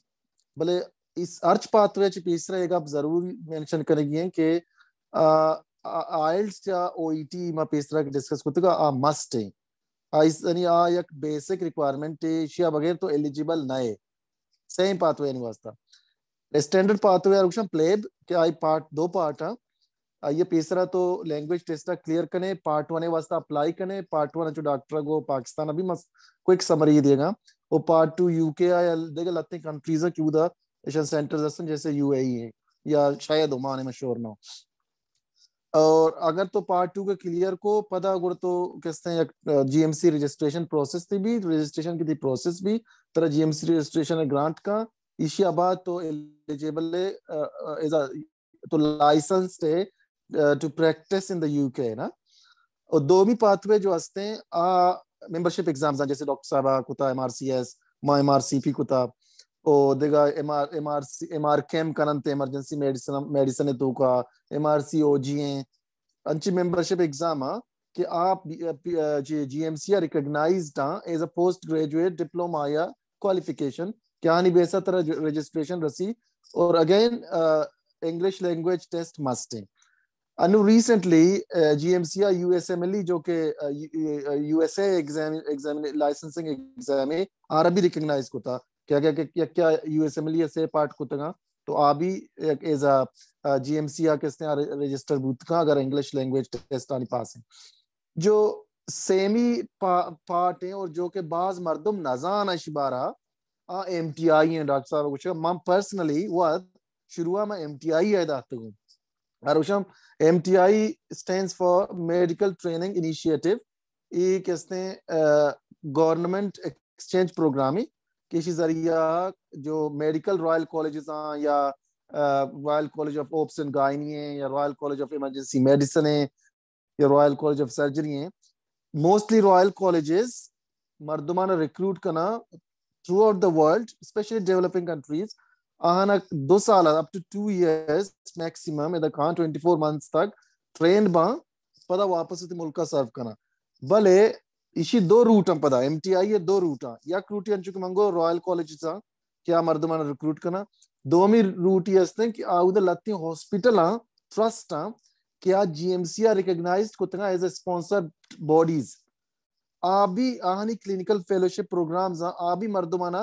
भले इस अर्च पाथवे च तीसरा एक आप जरूर मेंशन करेंगे कि आइल्स या ओईटी मैं तीसरा डिस्कस करते आ मस्ट है आ इस यानी आ एक बेसिक रिक्वायरमेंट है शिया बगैर तो एलिजिबल ना है सेम पाथवे ಏನು ವಾಸ್ತ स्टैंडर्ड पाथवे आरक्षण प्लेब के आई पार्ट दो पार्ट तो है ये तीसरा तो लैंग्वेज टेस्ट क्लियर कने पार्ट वन वास्ते अप्लाई कने पार्ट वन जो डॉक्टर को पाकिस्तान अभी मस क्विक समरी देगा वो पार्ट टू यूके देगा लते कंट्रीज क्यों दा एशियन सेंटर्स जैसे यूएई e है या शायद ओमान है मैं श्योर ना और अगर तो पार्ट टू के क्लियर को पता अगर तो कहते हैं जीएमसी रजिस्ट्रेशन प्रोसेस थी भी रजिस्ट्रेशन की थी प्रोसेस भी तरह जीएमसी रजिस्ट्रेशन है ग्रांट का इसी तो एलिजिबल है तो लाइसेंस है to practise in the UK ना और दो भी पाथवे जो हस्ते हैं मेंबरशिप एग्जाम्स जैसे डॉक्टर साहब कुता एम आर सी एस माँ एम आर सी पी कुता ఓదిగా ఎంఆర్ ఎంఆర్సి ఎంఆర్కేఎం కనంత ఎమర్జెన్సీ మెడిసిన్ మెడిసిన్ తూక ఎంఆర్सी ओजीए अंची मेंबरशिप एग्जाम हाँ, कि आप जीएमसी रिकॉग्नाइज्ड हां as a post graduate diploma या क्वालिफिकेशन हाँ, क्या नहीं बेसा तरह रजिस्ट्रेशन रसी और अगेन इंग्लिश लैंग्वेज टेस्ट है अनु रिसेंटली जीएमसी यूएसएमएलई जो के USA exam exam licensing exam में अरबी रिकॉग्नाइज होता क्या क्या क्या क्या यू एस एम एल से पार्ट कुतगा तो आ भी as a G M C आ रजिस्टर बूथ का अगर इंग्लिश लैंग्वेज टेस्ट आनी पास है जो सेमी पा, पार्ट है और जो के बाज मरदम नजान अशबारा आ एम टी आई हैं डॉक्टर साहब कुछ मैं पर्सनली वो शुरुआ में एम टी आई है दातगुम और उशम M T I stands for medical training initiative ई किसने गवर्नमेंट एक्सचेंज प्रोग्राम ही किसी जरिया जो मेडिकल रॉयल कॉलेज या royal college of obs and gynae या royal college of emergency medicine है या रॉयल कॉलेज ऑफ सर्जरी है मोस्टली रॉयल कॉलेज मर्दमाना रिक्रूट करना throughout the world specially developing countries आना दो साल up to two years maximum इधर कहाँ ट्वेंटी फोर मंथ्स तक ट्रेन बा पता वापस मुल्क सर्व करना भले ಇಶಿ ದೋ ರೂಟ್ ಪದ ಎಂ ಟಿ ಐ या रूट ಯಾಕೆ चुके मंगो रॉयल कॉलेज ಕಾಲೇಜ್ क्या मर्दमान रिक्रूट करना दो में रूट ये कि उधर लत्ती हॉस्पिटल ट्रस्ट क्या जीएमसी रिकग्नाइज को एज ए स्पॉन्सर बॉडीज आ भी आहनी क्लिनिकल फेलोशिप प्रोग्राम्स आ भी मर्दमाना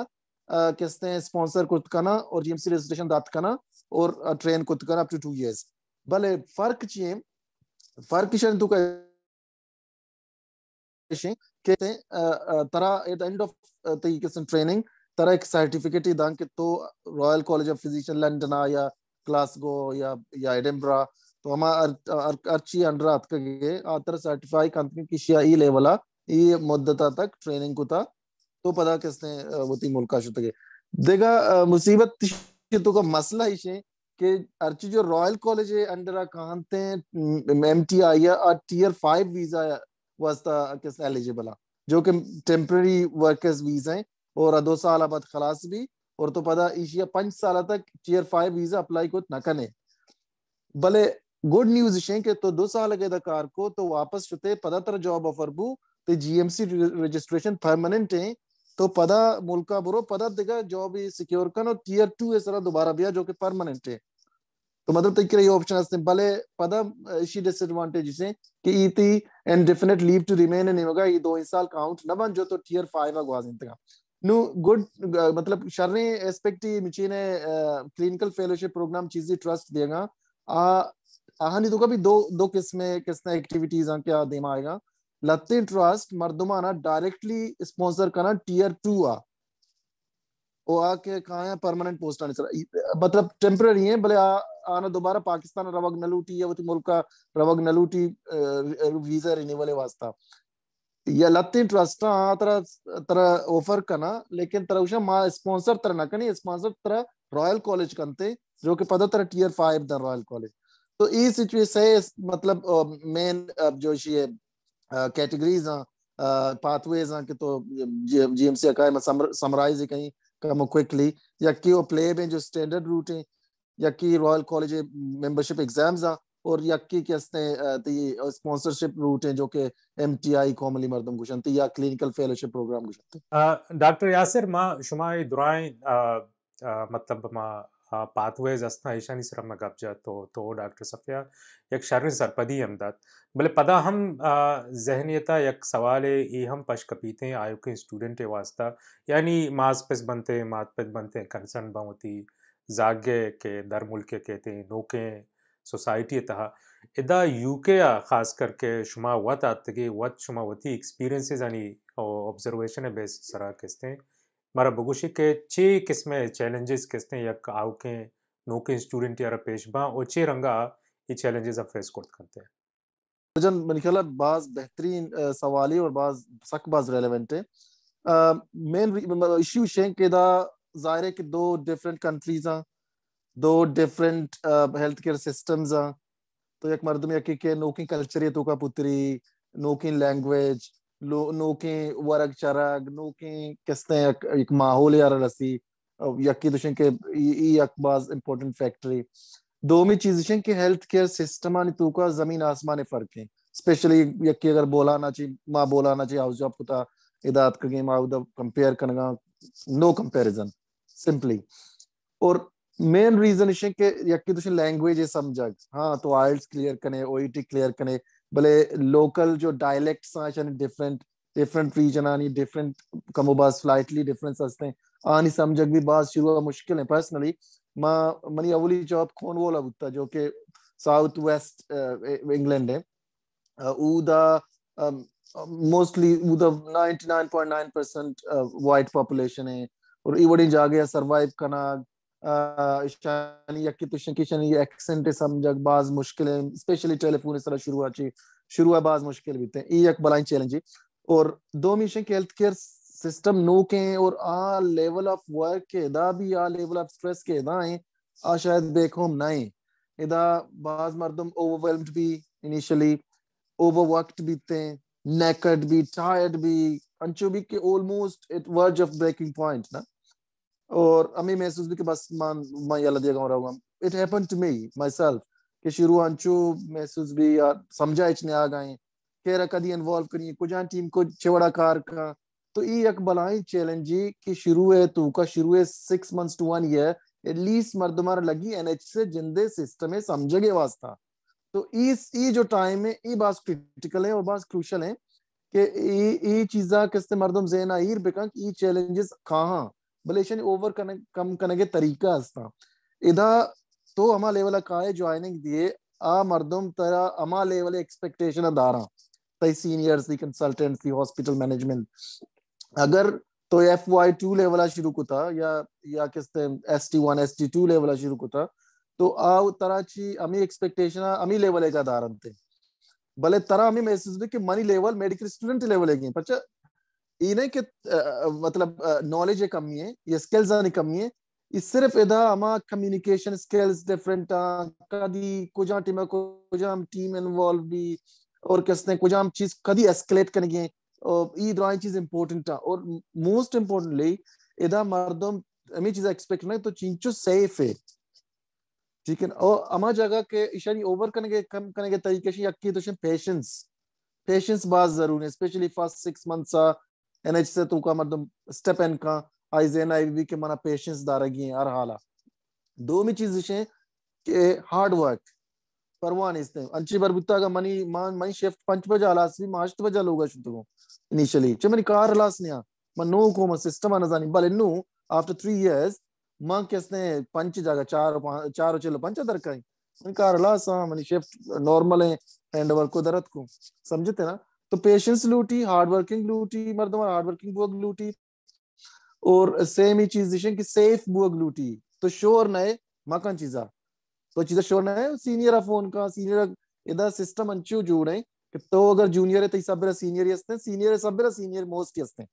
कहते हैं स्पॉन्सर को और जीएमसी रजिस्ट्रेशन दात करना और ट्रेन को अप टू टू इयर्स भले फर्क चाहिए फर्क fishing ke tara at the end of the education training tara ek certificate idan ke to royal college of physician london ya glasgow ya ya edinburgh तो हम अर्ची अंडर आत्कगे आतर सर्टिफाई कंपनी किशिया ई लेवल ई मुद्दता तक ट्रेनिंग कुता तो पता किसने वती मुल्का शुतगे देखा मुसीबत तो का मसला ही है कि अर्ची जो रॉयल कॉलेज है अंडर कहते हैं एम टी आई या tier five visa was the I guess जो कि टेम्प्रेरी वर्कर्स वीजा है और दो साल बाद खलास भी और तो पता ईशिया पंच साल तक चेयर फाइव वीजा अप्लाई को न कने भले गुड न्यूज इशे के तो दो साल के दकार को तो वापस छुते पता तरह जॉब ऑफर बू तो जीएमसी रजिस्ट्रेशन परमानेंट है तो पदा मुल्का बुरो पदा देगा जॉब सिक्योर कर और टीयर टू इस तरह दोबारा भी जो कि परमानेंट है तो मतलब तो ये ऑप्शन है सिंपल है पता इसी डिसएडवांटेज से कि ई iti and definite leave to remain नहीं होगा ये दो साल काउंट ना बन जो तो टियर 5 आ गवा जिंतगा नो गुड मतलब शरने एस्पेक्ट ही मिची ने क्लिनिकल फेलोशिप प्रोग्राम चीज ही ट्रस्ट देगा आ आहनी तो कभी दो दो दो किस्में किसने एक्टिविटीज आ क्या दे आएगा लत्ते ट्रस्ट मर्दुमाना डायरेक्टली स्पोंसर करना टियर 2 आ वो आके कहा है परमानेंट पोस्ट आने चला मतलब टेम्पररी है भले आना दोबारा पाकिस्तान रवग नलूटी या वो मुल्क का रवग नलूटी वीजा रहने वाले वास्ता या लत्ती ट्रस्ट तरह तरह ऑफर करना लेकिन तरह ತರ ಉಷ स्पॉन्सर तरह ना ನಕನಿ स्पॉन्सर तरह रॉयल कॉलेज ಕಂತೆ जो कि पता तरह tier five the royal college तो ये सिचुएशन है मतलब मेन जो ये कैटेगरीज हैं पाथवेज हैं कि तो जीएमसी का समराइज कहीं कम क्विकली या कि वो प्ले में जो स्टैंडर्ड रूट है यक्की रॉयल कॉलेज मेंबरशिप एग्जाम्स आ और यक्की के असने ती स्पॉन्सरशिप रूट है जो के एमटीआई कॉमली मर्दम गुशन ती या क्लिनिकल फेलोशिप प्रोग्राम गुशन डॉक्टर यासिर मा शुमा दुराए मतलब मा पाथवेज असना ईशानी सरम में गप जा तो तो डॉक्टर सफिया यक शरण सरपदी अमदाद भले पदा हम जहनीता यक सवाल ई हम पश कपीते आयोग के स्टूडेंट वास्ता यानी माज पेस बनते मात पेस बनते कंसर्न ही जागे के दर मुल्क कहते हैं नोके सोसाइटी तहा इदा यूके खास करके शुमा वत आतगी वत शुमा वती एक्सपीरियंसेस यानी ऑब्जर्वेशन बेस सरा किस्तें मारा बगुशी के छे किस्में चैलेंजेस हैं यक के नोके स्टूडेंट यारा पेशबा और छे रंगा ये चैलेंजेस अब फेस करते हैं जन मनिकला बाज बेहतरीन सवाली और बाज सक बाज रेलेवेंट है मेन इशू शें के दा ਜ਼ਾਹਿਰ ਹੈ ਕਿ ਦੋ ਡਿਫਰੈਂਟ ਕੰਟਰੀਜ਼ਾਂ ਦੋ ਡਿਫਰੈਂਟ ਹੈਲਥ ਕੇਅਰ ਸਿਸਟਮਸ ਆ ਤੋ ਇੱਕ ਮਰਦਮ ਯਕੀ ਕੇ ਨੋਕੀ ਕਲਚਰ ਇਹ ਤੋਕਾ ਪੁੱਤਰੀ ਨੋਕੀ ਲੈਂਗੁਏਜ ਨੋਕੀ ਵਰਗ ਚਰਗ ਨੋਕੀ ਕਿਸਤੇ ਇੱਕ ਮਾਹੌਲ ਯਾਰ ਰਸੀ ਯਕੀ ਦੁਸ਼ਨ ਕੇ ਇਹ ਇੱਕ ਬਾਜ਼ ਇੰਪੋਰਟੈਂਟ ਫੈਕਟਰੀ दो में चीज है कि हेल्थ केयर सिस्टम आने तू का जमीन आसमान फर्क है स्पेशली यकी अगर बोला ना चाहिए माँ बोला ना चाहिए हाउस जॉब को इदात कगे माँ उधर कंपेयर करना नो कंपैरिजन सिंपली और मेन रीजन इशे के यकी तुसी लैंग्वेज इज समझक हां तो आइल्स क्लियर करने ओईटी क्लियर करने भले लोकल जो डायलेक्ट्स आछन डिफरेंट डिफरेंट रीजन आनी डिफरेंट कमोबा स्लाइटली डिफरेंस असते आनी समझक भी बात शुरू मुश्किल है पर्सनली मां मनी अवली जॉब कौन वो लगता जो के साउथ वेस्ट इंग्लैंड है उदा मोस्टली उदा 99.9% वाइट पॉपुलेशन है ஒரு ඉවඩින් ජාගය සර්වයිව් කරන ඉෂානිය කිතුෂන් කිෂනිය एक्सेंट समझक बाज मुश्किल स्पेशली टेलीफोन इस तरह शुरू आची शुरू है बाज मुश्किल बीते ई एक बलाइन चैलेंज और दो मिशन के हेल्थ केयर सिस्टम नो के और आ लेवल ऑफ वर्क के दा भी आ लेवल ऑफ स्ट्रेस के दा है आ शायद बेखोम ना है इदा बाज मर्दम ओवरवेलम्ड भी इनिशियली ओवरवर्कड बीते नेकड भी टायर्ड भी अंचो भी के almost it verge of breaking point ना और अमी महसूस भी कि बस मान मैं यहाँ दिया गाँव रहूँगा it happen to me myself कि शुरू अंचू महसूस भी यार समझा इचने आ गए केरा कदी इन्वॉल्व करिए कुछ आ टीम को चेवड़ा कार का तो ये एक बलाई चैलेंज कि शुरू है तू का शुरू है six months to one year at least मर्दमार लगी एन एच से जिंदे सिस्टम है समझेगे वास्ता तो इस ये जो टाइम है ये बात क्रिटिकल है और बात क्रूशल है कि ये चीजा किसते मर्दम जेन आईर बेकन ई चैलेंजेस कहाँ बलेशन ओवर ಬಲೇಷನ್ ಓವರ್ ಕನ ಕಮ್ ಕನಗೆ ತರೀಕಾ ಅಸ್ತಾ ಇದ ತೋ ಅಮಾ ಲೆವೆಲ ಕಾಯ ಜಾಯ್ನಿಂಗ್ ದಿಯೆ ಆ ಮರ್ದಮ್ ತರ ಅಮಾ ಲೆವೆಲ ಎಕ್ಸ್ಪೆಕ್ಟೇಷನ್ ಅದಾರ तई सीनियर्स दी कंसल्टेंट्स दी हॉस्पिटल मैनेजमेंट अगर तो एफ वाई टू लेवल शुरू को था या या किसते S T one S T two level शुरू को था तो आ तरह ची अमी एक्सपेक्टेशन अमी लेवल का धारण थे भले तरह अमी महसूस भी कि मनी लेवल मेडिकल स्टूडेंट लेवल है पचा ಈ ಏನಕ್ಕೆ ಮತಲಬ್ ನಾಲೆಜ್ ಕಮ್ಮಿ ಈ ಸ್ಕಿಲ್ಸ್ ಅನಿ ಕಮ್ಮಿ ಈ ಸಿರ್ಫ್ ಇದ ಅಮ ಕಮ್ಯುನಿಕೇಶನ್ ಸ್ಕಿಲ್ಸ್ ಡಿಫರೆಂಟ್ ಕದಿ ಕುಜಾ ಟೀಮ್ को कुजाम टीम इन्वॉल्व भी और किसने कुजाम चीज कभी एस्केलेट करने के ये दोनों चीज इंपॉर्टेंट और मोस्ट इंपॉर्टेंटली इधर मर्दों हमें चीज एक्सपेक्ट नहीं तो चिंचो सेफ है ठीक है और हमारा जगह के इशारी ओवर करने के कम करने के तरीके से यकीन तो पेशेंस पेशेंस बात जरूरी है स्पेशली फर्स्ट सिक्स मंथ्स आ एनएच मतलब का मतलब स्टेप एन स्टेपेनका आइजेन आईवी के माना पेशेंस दारगी हर हाला दो में चीज इसे के हार्ड वर्क परवान इस्ते अंची बरबुत्ता का मनी मान मनी शिफ्ट पंच बजे आलास भी मार्च माश्त तो बजे लोगा शुतुगो इनिशियली जब मनी कार लास निया मन नो को मन सिस्टम आना जानी बल नु आफ्टर थ्री इयर्स मां के इसने पंच जगह चार चार और चलो पंच दरकाई मनी कार लास मनी शिफ्ट नॉर्मल है एंड वर्क को दरत को समझते ना तो पेशेंस लूटी हार्ड वर्किंग लूटी मर्दम हार्ड वर्किंग बुआ लूटी और सेम ही चीज दिशन की सेफ बुआ लूटी तो शोर नए मकान चीजा तो चीजा शोर नए सीनियर फोन का सीनियर इधर सिस्टम अंचू जुड़े कि तो अगर जूनियर है तो सब सब्र सीनियर ही हस्ते सीनियर है सब सब्र सीनियर मोस्ट ही हस्ते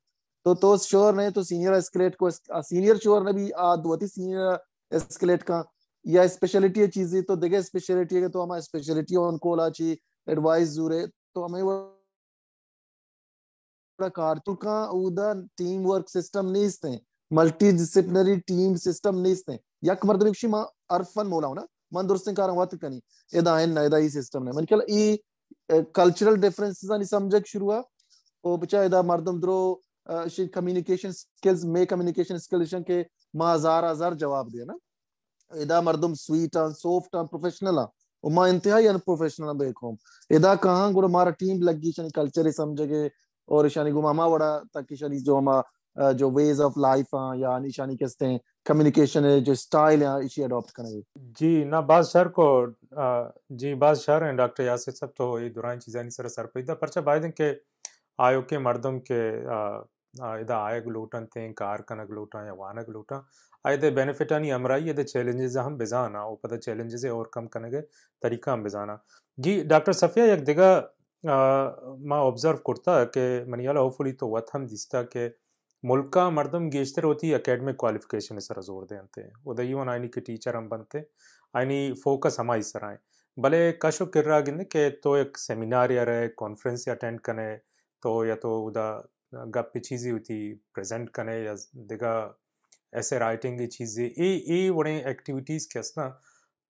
तो तो शोर नहीं तो सीनियर एस्केलेट को सीनियर शोर ने भी आ आदवती सीनियर एस्केलेट का या स्पेशलिटी है चीजें तो देखे स्पेशलिटी है तो हमारा स्पेशलिटी ऑन कॉल आ ची एडवाइस जूरे तो हमें वो కార్తుక ఊదా టీమ్ వర్క్ సిస్టమ్ నేస్తే మల్టీ డిసిప్లినరీ టీమ్ సిస్టమ్ నేస్తే యక్ మర్దమిక్షి మా అర్ఫన్ మూలవున మన దుర్సింకారం వత్ కని ఏదా ఆయన ఏదా ఈ సిస్టమ్ నే మనకి ఈ కల్చరల్ డిఫరెన్సెస్ అని సమజక్ షురువా ఓ బచా ఏదా మర్దం ద్రో కమ్యూనికేషన్ స్కిల్స్ మే కమ్యూనికేషన్ స్కిల్స్ के मां हजार हजार जवाब दिया ना इदा मर्दम sweet on soft on professional उमा इंतहाई अन प्रोफेशनल बेकॉम इदा कहां गुड़ मारा टीम लगी शन कल्चर समझ के और ईशानी को मामा वड़ा तक ईशानी जो हम जो वेज ऑफ लाइफ या निशानी कहते हैं कम्युनिकेशन है जो स्टाइल है इसी अडॉप्ट करेंगे जी ना बाद शहर को जी बाद शहर हैं डॉक्टर यासिर सब तो ये दुरान चीज़ानी सर सर पर पैदा परचा बायदन के आयो के मर्दम के इधर आय गलूटन थे कार कनक लूटा या वानक लूटा आयदे बेनिफिट आनी अमराई यदि चैलेंजेस हम बेजाना वो पता चैलेंजेस ओवरकम करने के तरीका हम बेजाना जी डॉक्टर सफिया एक दिगा मां ऑब्जर्व करता कि मनियाला होपफुली तो वतम दिसता कि मुल्क का मरदम गेजते होती अकेडमिक क्वालिफिकेशन सर जोर देते उदय वन आयनी के टीचर हम बनते आयनी फोकस हमारी सर आए भले कशो कर रहा गिन के तो एक सेमिनार या रहे कॉन्फ्रेंस अटेंड कने तो या तो उदा गप चीज़ें होती प्रजेंट करने या दिगा ऐसे राइटिंग की चीज़ें ये ये वड़े एक्टिविटीज़ के ना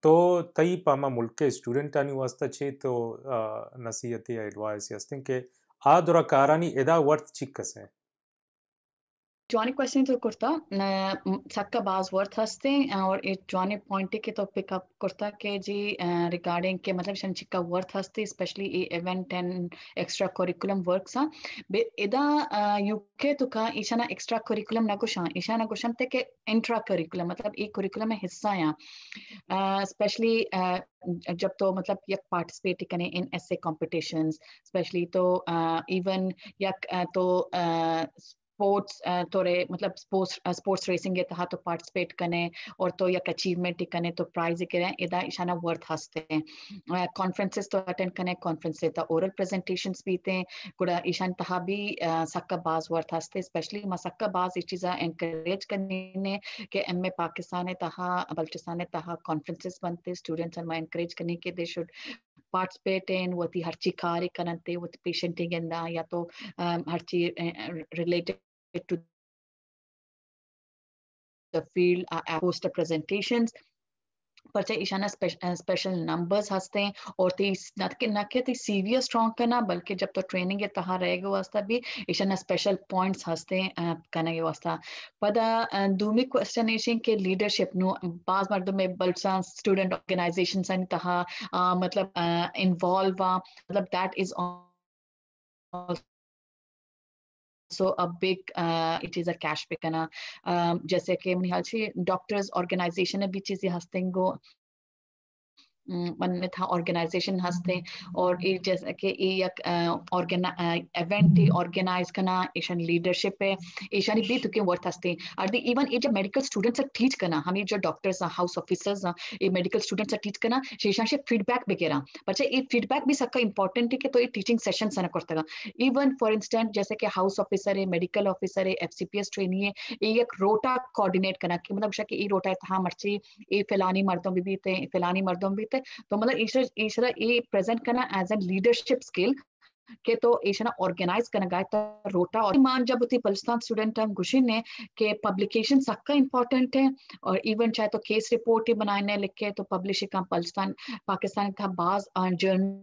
तो तई पामा मुल्क स्टूडेंट आनी वास्ता छे तो नसीहत या एडवाइस या थिंक के आ दुरा कारानी एदा वर्थ चीक कसे Johnny questionito kurta sakka baz worth haste aur it Johnny pointy ke to pick up kurta ke ji regarding ke matlab shanchik ka worth haste especially e event and extra curriculum works ha be ida uk to ka ishana extra curriculum na kusha ishana kushan te ke intra curriculum matlab e curriculum mein hissa ya especially जब तो मतलब यक पार्टिसिपेट करें इन ऐसे कॉम्पिटिशन्स स्पेशली तो इवन यक तो स्पोर्ट्स थोड़े मतलब स्पोर्ट्स स्पोर्ट्स रेसिंग तहा तो पार्टिसिपेट करने और तो या अचीवमेंट तो करें तो प्राइज करें इधर इशाना वर्थ हस्ते कॉन्फ्रेंसेस तो अटेंड करने कॉन्फ्रेंस तो ओरल प्रेजेंटेशंस थे गुड़ा ईशान तहा भी सक्का बाज वर्थ हस्ते स्पेशली मैं सक्का बाज इस चीजा एनकरेज करने ने एम ए पाकिस्तान तहा बल्चिस्तान तहा कॉन्फ्रेंसेस बनते स्टूडेंट्स और मैं एनकरेज करने के दे शुड पार्टिसिपेट इन वती हर ची कार्य करते वो पेशेंटिंग या तो हर चीज़ related to the field, our uh, uh, poster presentations, पर चाहे ईशाना स्पेशल नंबर्स हंसते हैं और ते तो ना के ना के ते सीवियर स्ट्रॉन्ग करना बल्कि जब तो ट्रेनिंग है तहाँ रहेगा वास्ता भी ईशाना स्पेशल पॉइंट्स हंसते हैं करने के वास्ता पर दूमी क्वेश्चन ऐसी के लीडरशिप नो बाज मर्द में बल्सा स्टूडेंट ऑर्गेनाइजेशन सन तहाँ मतलब इन्वॉल्व मतलब that is all also a big uh, it is a cash pick and a um, jaise ki mnihalchi doctors organization e bichizi hastengo मन में था ऑर्गेनाइजेशन हस्ते हम्म। और एक जैसे कि एक इवेंट थी ऑर्गेनाइज हम्म। करना एशियन लीडरशिप है एशियानी बे तुके वर्थ हस्ते और दी इवन ये जो मेडिकल स्टूडेंट्स टीच करना हमें जो डॉक्टर्स हाउस ऑफिसर्स ये मेडिकल स्टूडेंट्स टीच करना शेषा से फीडबैक करा बच्चे ये फीडबैक भी सबका इंपॉर्टेंट है कि तो ये टीचिंग सेशन सना करता इवन फॉर इंस्टेंट जैसे कि हाउस ऑफिसर है मेडिकल ऑफिसर है F C P S trainee है ये एक रोटा कोऑर्डिनेट करना कि मतलब ये रोटा था मर्ची ये फलानी मर्दों भी थे फलानी मर्दों भी थे शकते तो मतलब ईश्वर ये प्रेजेंट करना एज ए लीडरशिप स्किल के तो एशना ऑर्गेनाइज करना गाय तो रोटा और मान जब उतनी बलिस्तान स्टूडेंट हम गुशी ने के पब्लिकेशन सबका इम्पोर्टेंट है और इवन चाहे तो केस रिपोर्ट ही बनाने लिखे तो पब्लिश का बलिस्तान पाकिस्तान का बाज जर्नल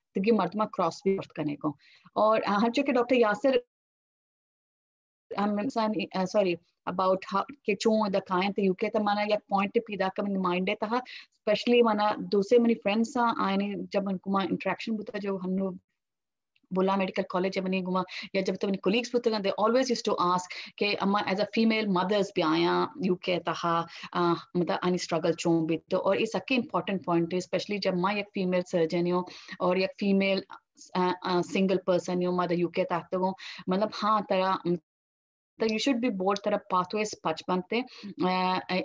क्योंकि मरतमा क्रॉस भी करने को और हर चूंकि डॉक्टर यासिर सॉरी अबाउट के चो द कायन ते यूके त माना या पॉइंट पी दा का माइंड था स्पेशली माना दूसरे मनी फ्रेंड्स सा आने जब उनको मां इंटरेक्शन बुता जो हमनो बुला मेडिकल कॉलेज जब मैंने घुमा या जब तक मैंने कोलीग्स पुत्र they always use to ask के अम्मा एज अ फीमेल मदर्स भी आया यू के तहा मतलब आनी स्ट्रगल चो चों तो और ये सबके इंपॉर्टेंट पॉइंट है स्पेशली जब माँ एक फीमेल सर्जन हो और एक फीमेल सिंगल पर्सन हो मदर तहत हो मतलब हाँ तरह तो यू शुड बी बोर्ड तरफ पाथवे पच बनते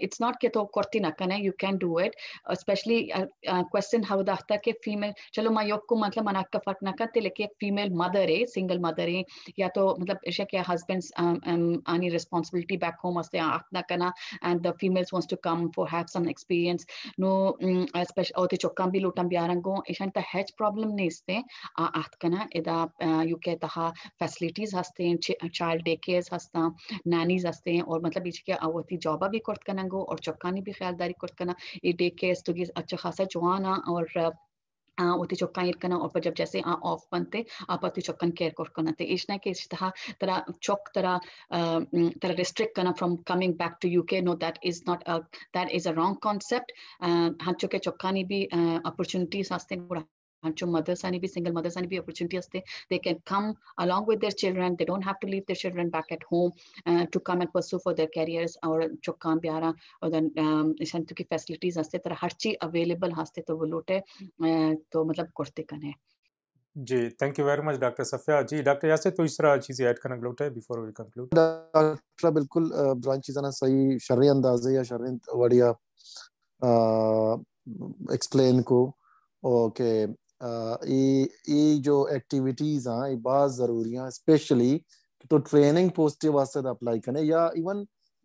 इट्स नॉट के तो कुर्ती नकन है you can do it specially question हव दाखता के फीमेल चलो माँ योग को मतलब मन आपका फर्क न करते लेकिन फीमेल मदर है सिंगल मदर है या तो मतलब ऐसा क्या हस्बैंड आनी रिस्पॉन्सिबिलिटी बैक होम हस्ते आप ना करना and the females wants to come for have some experience no special और चौकाम भी लोटम भी आ रंग ऐसा तो हैच प्रॉब्लम नहीं इसते आत करना यदा यू के तहा फैसिलिटीज हस्ते चाइल्ड डे केयर्स हस्ता नानीज आते हैं और मतलब इसके आवती जॉबा भी करत कनंगो और चौकानी भी ख्यालदारी करत करना ये देख के तो अच्छा खासा जवान और उति चौका करना और पर जब जैसे ऑफ बनते आप अति चौकन केयर कर करना थे इस ना के इस तरह तरह चौक तरह तरह रिस्ट्रिक्ट करना from coming back to UK no that is not a that is a wrong concept हाँ चौके चौकानी भी अपॉर्चुनिटीज आस्ते बुरा and to mothers and be single mothers and be opportunities they, they can come along with their children they don't have to leave their children back at home uh, to come and pursue for their careers or जो काम प्यारा और देन संत की फैसिलिटीज हस्ते तरह हर चीज अवेलेबल हस्ते तो वो लोटे तो मतलब करते कने जी thank you very much doctor Safia ji doctor यासे तो इस तरह चीजें ऐड करना लोटे बिफोर वी कंक्लूड डॉक्टर बिल्कुल ब्रांच चीज ना सही शरई अंदाजे या शरई बढ़िया एक्सप्लेन को ओके ਇਹ ਜੋ ਐਕਟੀਵਿਟੀਜ਼ ਆ ਇਹ ਬਾਜ਼ ਜ਼ਰੂਰੀਆਂ ਸਪੈਸ਼ਲੀ तो ट्रेनिंग पोस्ट वास्ते अप्लाई तो करें या इवन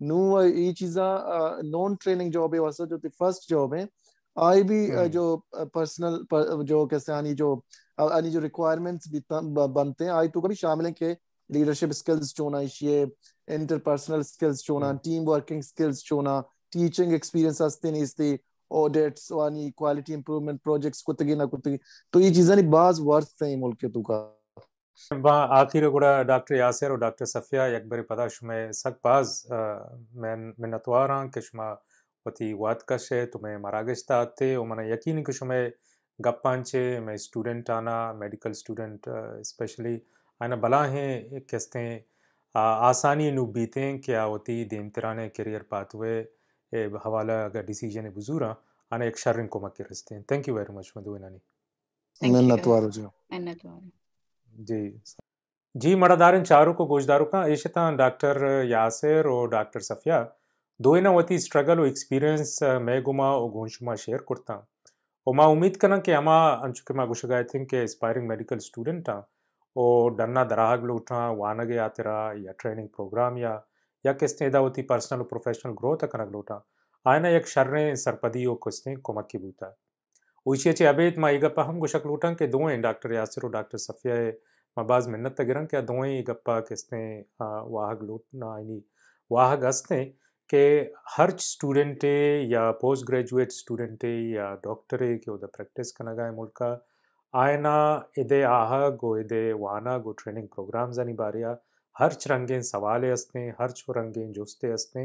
नू ये चीज़ा नॉन ट्रेनिंग जॉब वास्ते जो फर्स्ट जॉब है आई भी हम्म। जो पर्सनल पर, जो कैसे आनी जो आनी जो रिक्वायरमेंट्स भी बनते हैं आई तो कभी शामिल है के लीडरशिप स्किल्स चोना चाहिए इंटरपर्सनल स्किल्स चोना टीम वर्किंग स्किल्स चोना टीचिंग एक्सपीरियंस हस्ते नहीं ऑडिट्स वानी क्वालिटी इंप्रूवमेंट प्रोजेक्ट्स कुत्तगी ना कुत्तगी तो ये चीज़ा बाज वर्थ है मुल्क के तुका वहाँ आखिर गुड़ा डॉक्टर यासिर और डॉक्टर सफिया एक बार पता शुमे सक बाज मैं मिन्नतवार हाँ कि शुमा वती वाद कश है तुम्हें तो मरागश्ता आते और मैंने यकीन कि शुमे गप्पांचे मैं स्टूडेंट आना मेडिकल स्टूडेंट स्पेशली आना भला है कहते हैं आसानी नू बीतें क्या होती देमतराने करियर हुए حواله ڈیسیجن بزورا انا ایک شرن کو مکی رستے ہیں تھینک یو ویری مچ मधुबनानी मिन्नतवार जी जी जी मड़ादारन चारों को गोजदारों का ऐशता डॉक्टर यासिर और डॉक्टर सफिया दो ना वती स्ट्रगल और एक्सपीरियंस मैं गुमा और गोंशुमा शेयर करता और माँ उम्मीद करना कि हमा अंशु के माँ गुश गए थे कि एस्पायरिंग मेडिकल स्टूडेंट था और डरना दराग लोग उठा वहाँ यात्रा आते रहा या ट्रेनिंग प्रोग्राम या यक इसने दावती पर्सनल प्रोफेशनल ग्रोथ कनक लोटा आयना एक शरण सरपदी ओ कुने कुमक की बूता ऊंचे चे अबेद माँ ई गप्पा हम गुशक लूटा के दोए डॉक्टर यासिर डॉक्टर सफिया ए माँ बाज मिन्नत गिरंग क्या दोएं ई गप्पा किसने वाहक लूटना यानी वाहक हंसते के हर स्टूडेंट या पोस्ट ग्रेजुएट स्टूडेंट या डॉक्टर के उदय प्रैक्टिस करना नगा मुल्क आयना इदे आहग वो इदे वाना गो ट्रेनिंग प्रोग्राम्स अनि बारिया हर हर्च सवाल सवाले असते हर्च रंगेन जुस्ते असते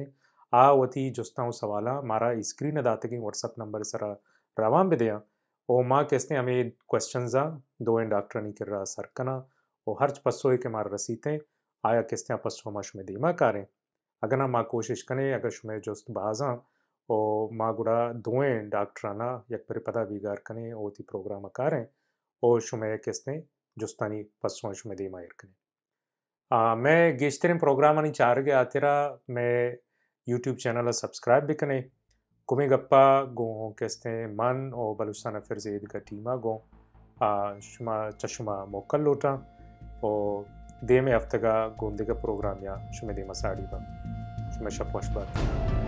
आ वती जुस्त हूँ सवाल मारा स्क्रीन दाते कि व्हाट्सअप नंबर सरा रवान भी दे माँ कैसते हमें क्वेश्चन आ दो एंड डॉक्टर नहीं कर रहा हर च हर्च पसोए के मार रसीते आया कैसते हैं पसो हम शुमे दीमा करें अगर ना माँ कोशिश करें अगर शुमे जोस्त बाजा ओ माँ गुड़ा दोए डॉक्टर ना एक पर पता बिगार करें ओ थी प्रोग्राम करें ओ शुमे कैसते जोस्तानी पसुआ शुमे दीमा इकने मैं गेश्तेरें चार गया आतेरा मैं यूट्यूब चैनल सब्सक्राइब भी कने कुमे गप्पा गो कैसते मन और बलुस्ताना फिर जेद का टीमा गो शुमा चशुमा मोकल लोटा और दे में का गोंदे का प्रोग्राम या शुमे दे मसाड़ी का शुमे शपोश बात